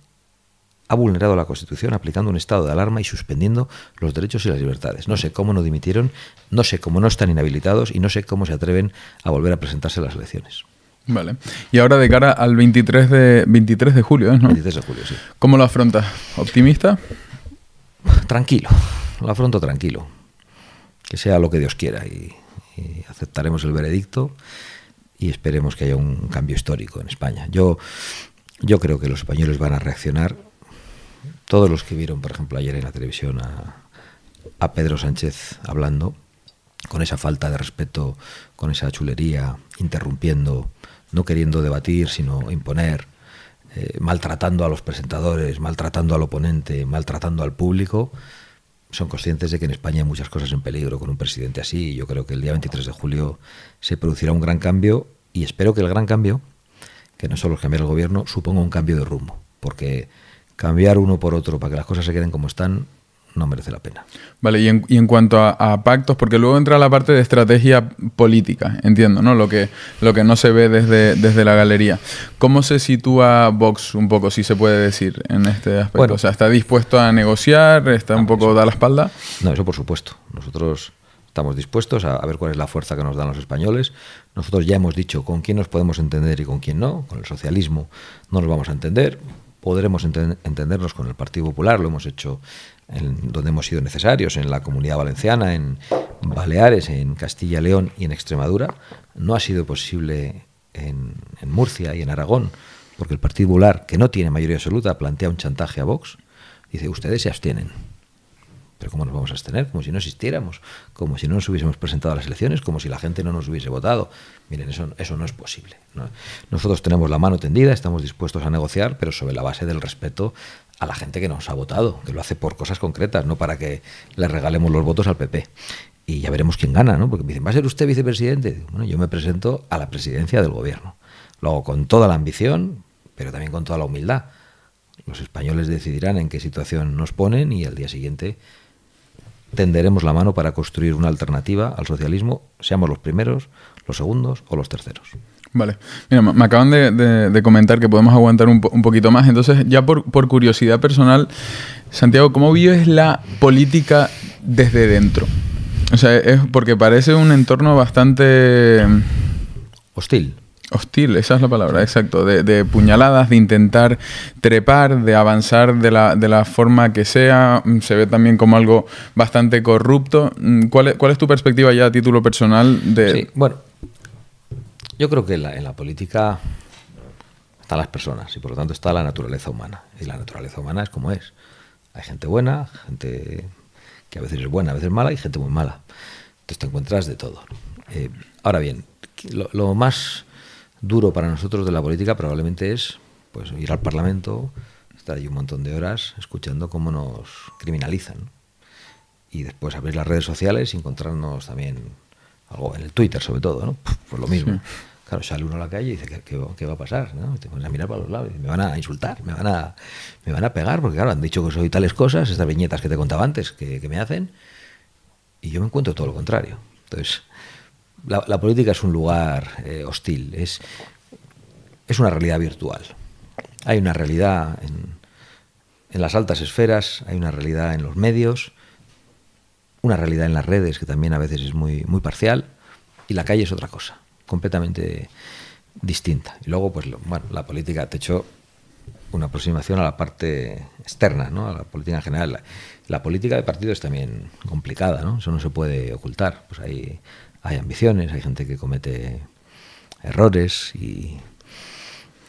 ha vulnerado la Constitución aplicando un estado de alarma y suspendiendo los derechos y las libertades. No sé cómo no dimitieron, no sé cómo no están inhabilitados y no sé cómo se atreven a volver a presentarse a las elecciones. Vale. Y ahora de cara al 23 de, 23 de julio, ¿no? 23 de julio, sí. ¿Cómo lo afronta? ¿Optimista? tranquilo, lo afronto tranquilo. Que sea lo que Dios quiera y, aceptaremos el veredicto y esperemos que haya un cambio histórico en España. Yo, yo creo que los españoles van a reaccionar. Todos los que vieron, por ejemplo, ayer en la televisión a Pedro Sánchez hablando, con esa falta de respeto, con esa chulería, interrumpiendo, no queriendo debatir, sino imponer, eh, maltratando a los presentadores, maltratando al oponente, maltratando al público, son conscientes de que en España hay muchas cosas en peligro con un presidente así. Y yo creo que el día 23 de julio se producirá un gran cambio y espero que el gran cambio, que no solo cambiar el gobierno, suponga un cambio de rumbo. Porque cambiar uno por otro para que las cosas se queden como están no merece la pena. Vale, y en, y en cuanto a, pactos, porque luego entra la parte de estrategia política, entiendo, ¿no? Lo que, lo que no se ve desde, desde la galería. ¿Cómo se sitúa Vox un poco, si se puede decir, en este aspecto? o sea, ¿está dispuesto a negociar? ¿Está un ah, poco de da la espalda? No, eso por supuesto. Nosotros estamos dispuestos a, ver cuál es la fuerza que nos dan los españoles. Nosotros ya hemos dicho con quién nos podemos entender y con quién no. Con el socialismo no nos vamos a entender. Podremos entendernos con el Partido Popular, lo hemos hecho donde hemos sido necesarios, en la comunidad valenciana, en Baleares, en Castilla León y en Extremadura. No ha sido posible en, Murcia y en Aragón, porque el Partido Popular, que no tiene mayoría absoluta, plantea un chantaje a Vox, dice, ustedes se abstienen. Pero ¿cómo nos vamos a abstener? Como si no existiéramos, como si no nos hubiésemos presentado a las elecciones, como si la gente no nos hubiese votado. Miren, eso, eso no es posible. Nosotros tenemos la mano tendida, estamos dispuestos a negociar, pero sobre la base del respeto a la gente que nos ha votado, que lo hace por cosas concretas, no para que le regalemos los votos al PP. Y ya veremos quién gana, ¿no? Porque me dicen, ¿va a ser usted vicepresidente? bueno, yo me presento a la presidencia del gobierno. Lo hago con toda la ambición, pero también con toda la humildad. Los españoles decidirán en qué situación nos ponen y al día siguiente tenderemos la mano para construir una alternativa al socialismo, seamos los primeros, los segundos o los terceros. Vale. Mira, me acaban de, comentar que podemos aguantar un, poquito más. Entonces, ya por, curiosidad personal, Santiago, ¿cómo vives la política desde dentro? O sea, es porque parece un entorno bastante... Hostil. Hostil, esa es la palabra, exacto. De, puñaladas, de intentar trepar, de avanzar de la, forma que sea. Se ve también como algo bastante corrupto. ¿Cuál es, cuál es tu perspectiva ya a título personal? De... bueno, yo creo que en la, política están las personas y por lo tanto está la naturaleza humana. Y la naturaleza humana es como es. Hay gente buena, gente que a veces es buena, a veces mala y gente muy mala. Entonces te encuentras de todo. Eh, ahora bien, lo, más duro para nosotros de la política probablemente es pues, ir al Parlamento, estar ahí un montón de horas escuchando cómo nos criminalizan. Y después abrir las redes sociales y encontrarnos también algo en el Twitter sobre todo, ¿no? Pues lo mismo. Claro, sale uno a la calle y dice, ¿qué, va a pasar? ¿no? Te pones a mirar para los lados y me van a insultar, me van a, me van a pegar, porque claro, han dicho que soy tales cosas, estas viñetas que te contaba antes, que, me hacen, y yo me encuentro todo lo contrario. Entonces, la, política es un lugar eh, hostil, es, es una realidad virtual. Hay una realidad en, en las altas esferas, hay una realidad en los medios, una realidad en las redes que también a veces es muy, muy parcial, y la calle es otra cosa completamente distinta. Y luego, pues, bueno, la política te echó una aproximación a la parte externa, ¿no? a la política en general. La, política de partido es también complicada, ¿no? eso no se puede ocultar. Pues hay, hay ambiciones, hay gente que comete errores y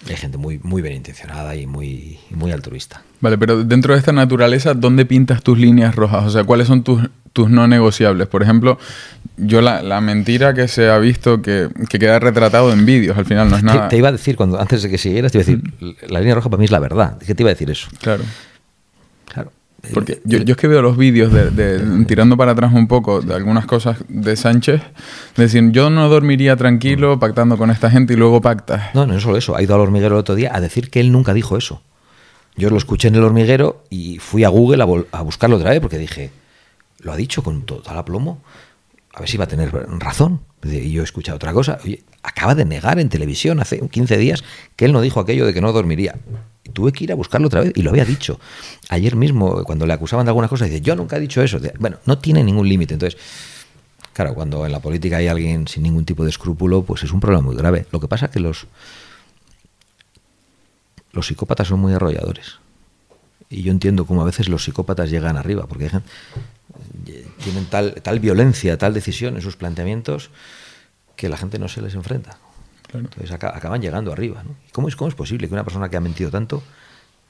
hay gente muy, muy bien intencionada y muy, muy altruista. Vale, pero dentro de esta naturaleza, ¿dónde pintas tus líneas rojas? O sea, ¿cuáles son tus, tus no negociables? Por ejemplo, yo la, mentira que se ha visto que, que, queda retratado en vídeos, al final no es nada. Te, te, iba a decir, cuando antes de que siguieras, te iba a decir, mm. la línea roja para mí es la verdad. ¿Qué te iba a decir eso? Claro. Claro. Eh, porque yo, es que veo los vídeos de, eh, tirando para atrás un poco de algunas cosas de Sánchez, de decir, yo no dormiría tranquilo mm. pactando con esta gente y luego pacta. No, no es solo eso. Ha ido al hormiguero el otro día a decir que él nunca dijo eso. Yo lo escuché en el hormiguero y fui a Google a, a buscarlo otra vez porque dije, lo ha dicho con total aplomo, a ver si va a tener razón. Yo he escuchado otra cosa. Oye, acaba de negar en televisión hace 15 días que él no dijo aquello de que no dormiría. tuve que ir a buscarlo otra vez y lo había dicho. Ayer mismo, cuando le acusaban de alguna cosa, dice, yo nunca he dicho eso. Bueno, no tiene ningún límite. Entonces, claro, cuando en la política hay alguien sin ningún tipo de escrúpulo, pues es un problema muy grave. Lo que pasa es que los, los psicópatas son muy arrolladores. Y yo entiendo cómo a veces los psicópatas llegan arriba, porque hay eh, tienen tal, tal violencia, tal decisión en sus planteamientos que la gente no se les enfrenta. Entonces acaban llegando arriba. ¿Cómo, es, es posible que una persona que ha mentido tanto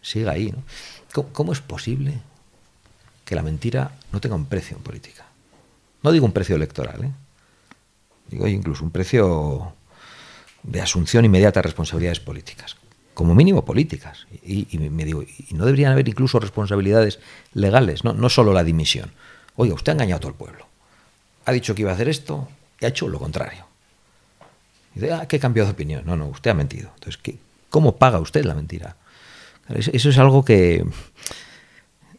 siga ahí? ¿Cómo, es posible que la mentira no tenga un precio en política? No digo un precio electoral, ¿eh? digo incluso un precio de asunción inmediata de responsabilidades políticas, como mínimo políticas. Y, y me digo, y no deberían haber incluso responsabilidades legales, no, no solo la dimisión. Oiga, usted ha engañado a todo el pueblo. Ha dicho que iba a hacer esto y ha hecho lo contrario. Y dice, ah, que he de opinión. No, no, usted ha mentido. Entonces, ¿cómo paga usted la mentira? eso, es algo que...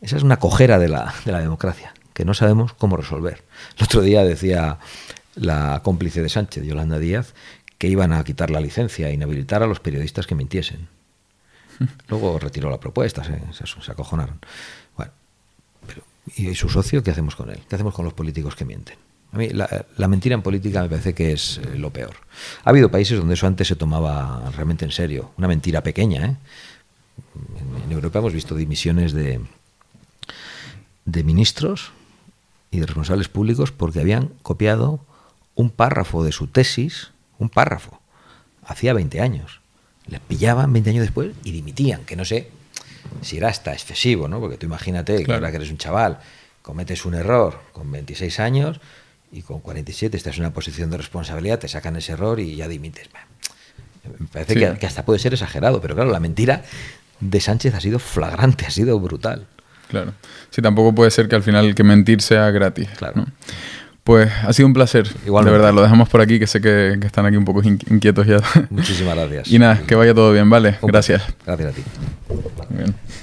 Esa es una cojera de la, de la democracia, que no sabemos cómo resolver. El otro día decía la cómplice de Sánchez, Yolanda Díaz, que iban a quitar la licencia e inhabilitar a los periodistas que mintiesen. Luego retiró la propuesta, se, se acojonaron. ¿Y su socio qué hacemos con él? ¿Qué hacemos con los políticos que mienten? A mí la, mentira en política me parece que es eh, lo peor. Ha habido países donde eso antes se tomaba realmente en serio. Una mentira pequeña. ¿eh? En, Europa hemos visto dimisiones de, de ministros y de responsables públicos porque habían copiado un párrafo de su tesis, un párrafo, hacía 20 años. Les pillaban 20 años después y dimitían, que no sé si era hasta excesivo, ¿no? Porque tú imagínate que ahora que eres un chaval, cometes un error con 26 años y con 47 estás en una posición de responsabilidad, te sacan ese error y ya dimites. Me parece que, hasta puede ser exagerado, pero claro, la mentira de Sánchez ha sido flagrante, ha sido brutal. Claro. Sí, tampoco puede ser que al final que mentir sea gratis. Claro. Pues ha sido un placer. De verdad, lo dejamos por aquí, que sé que, que están aquí un poco inquietos ya. Muchísimas gracias. Y nada, que vaya todo bien, ¿vale? Gracias. Gracias a ti. Muy bien.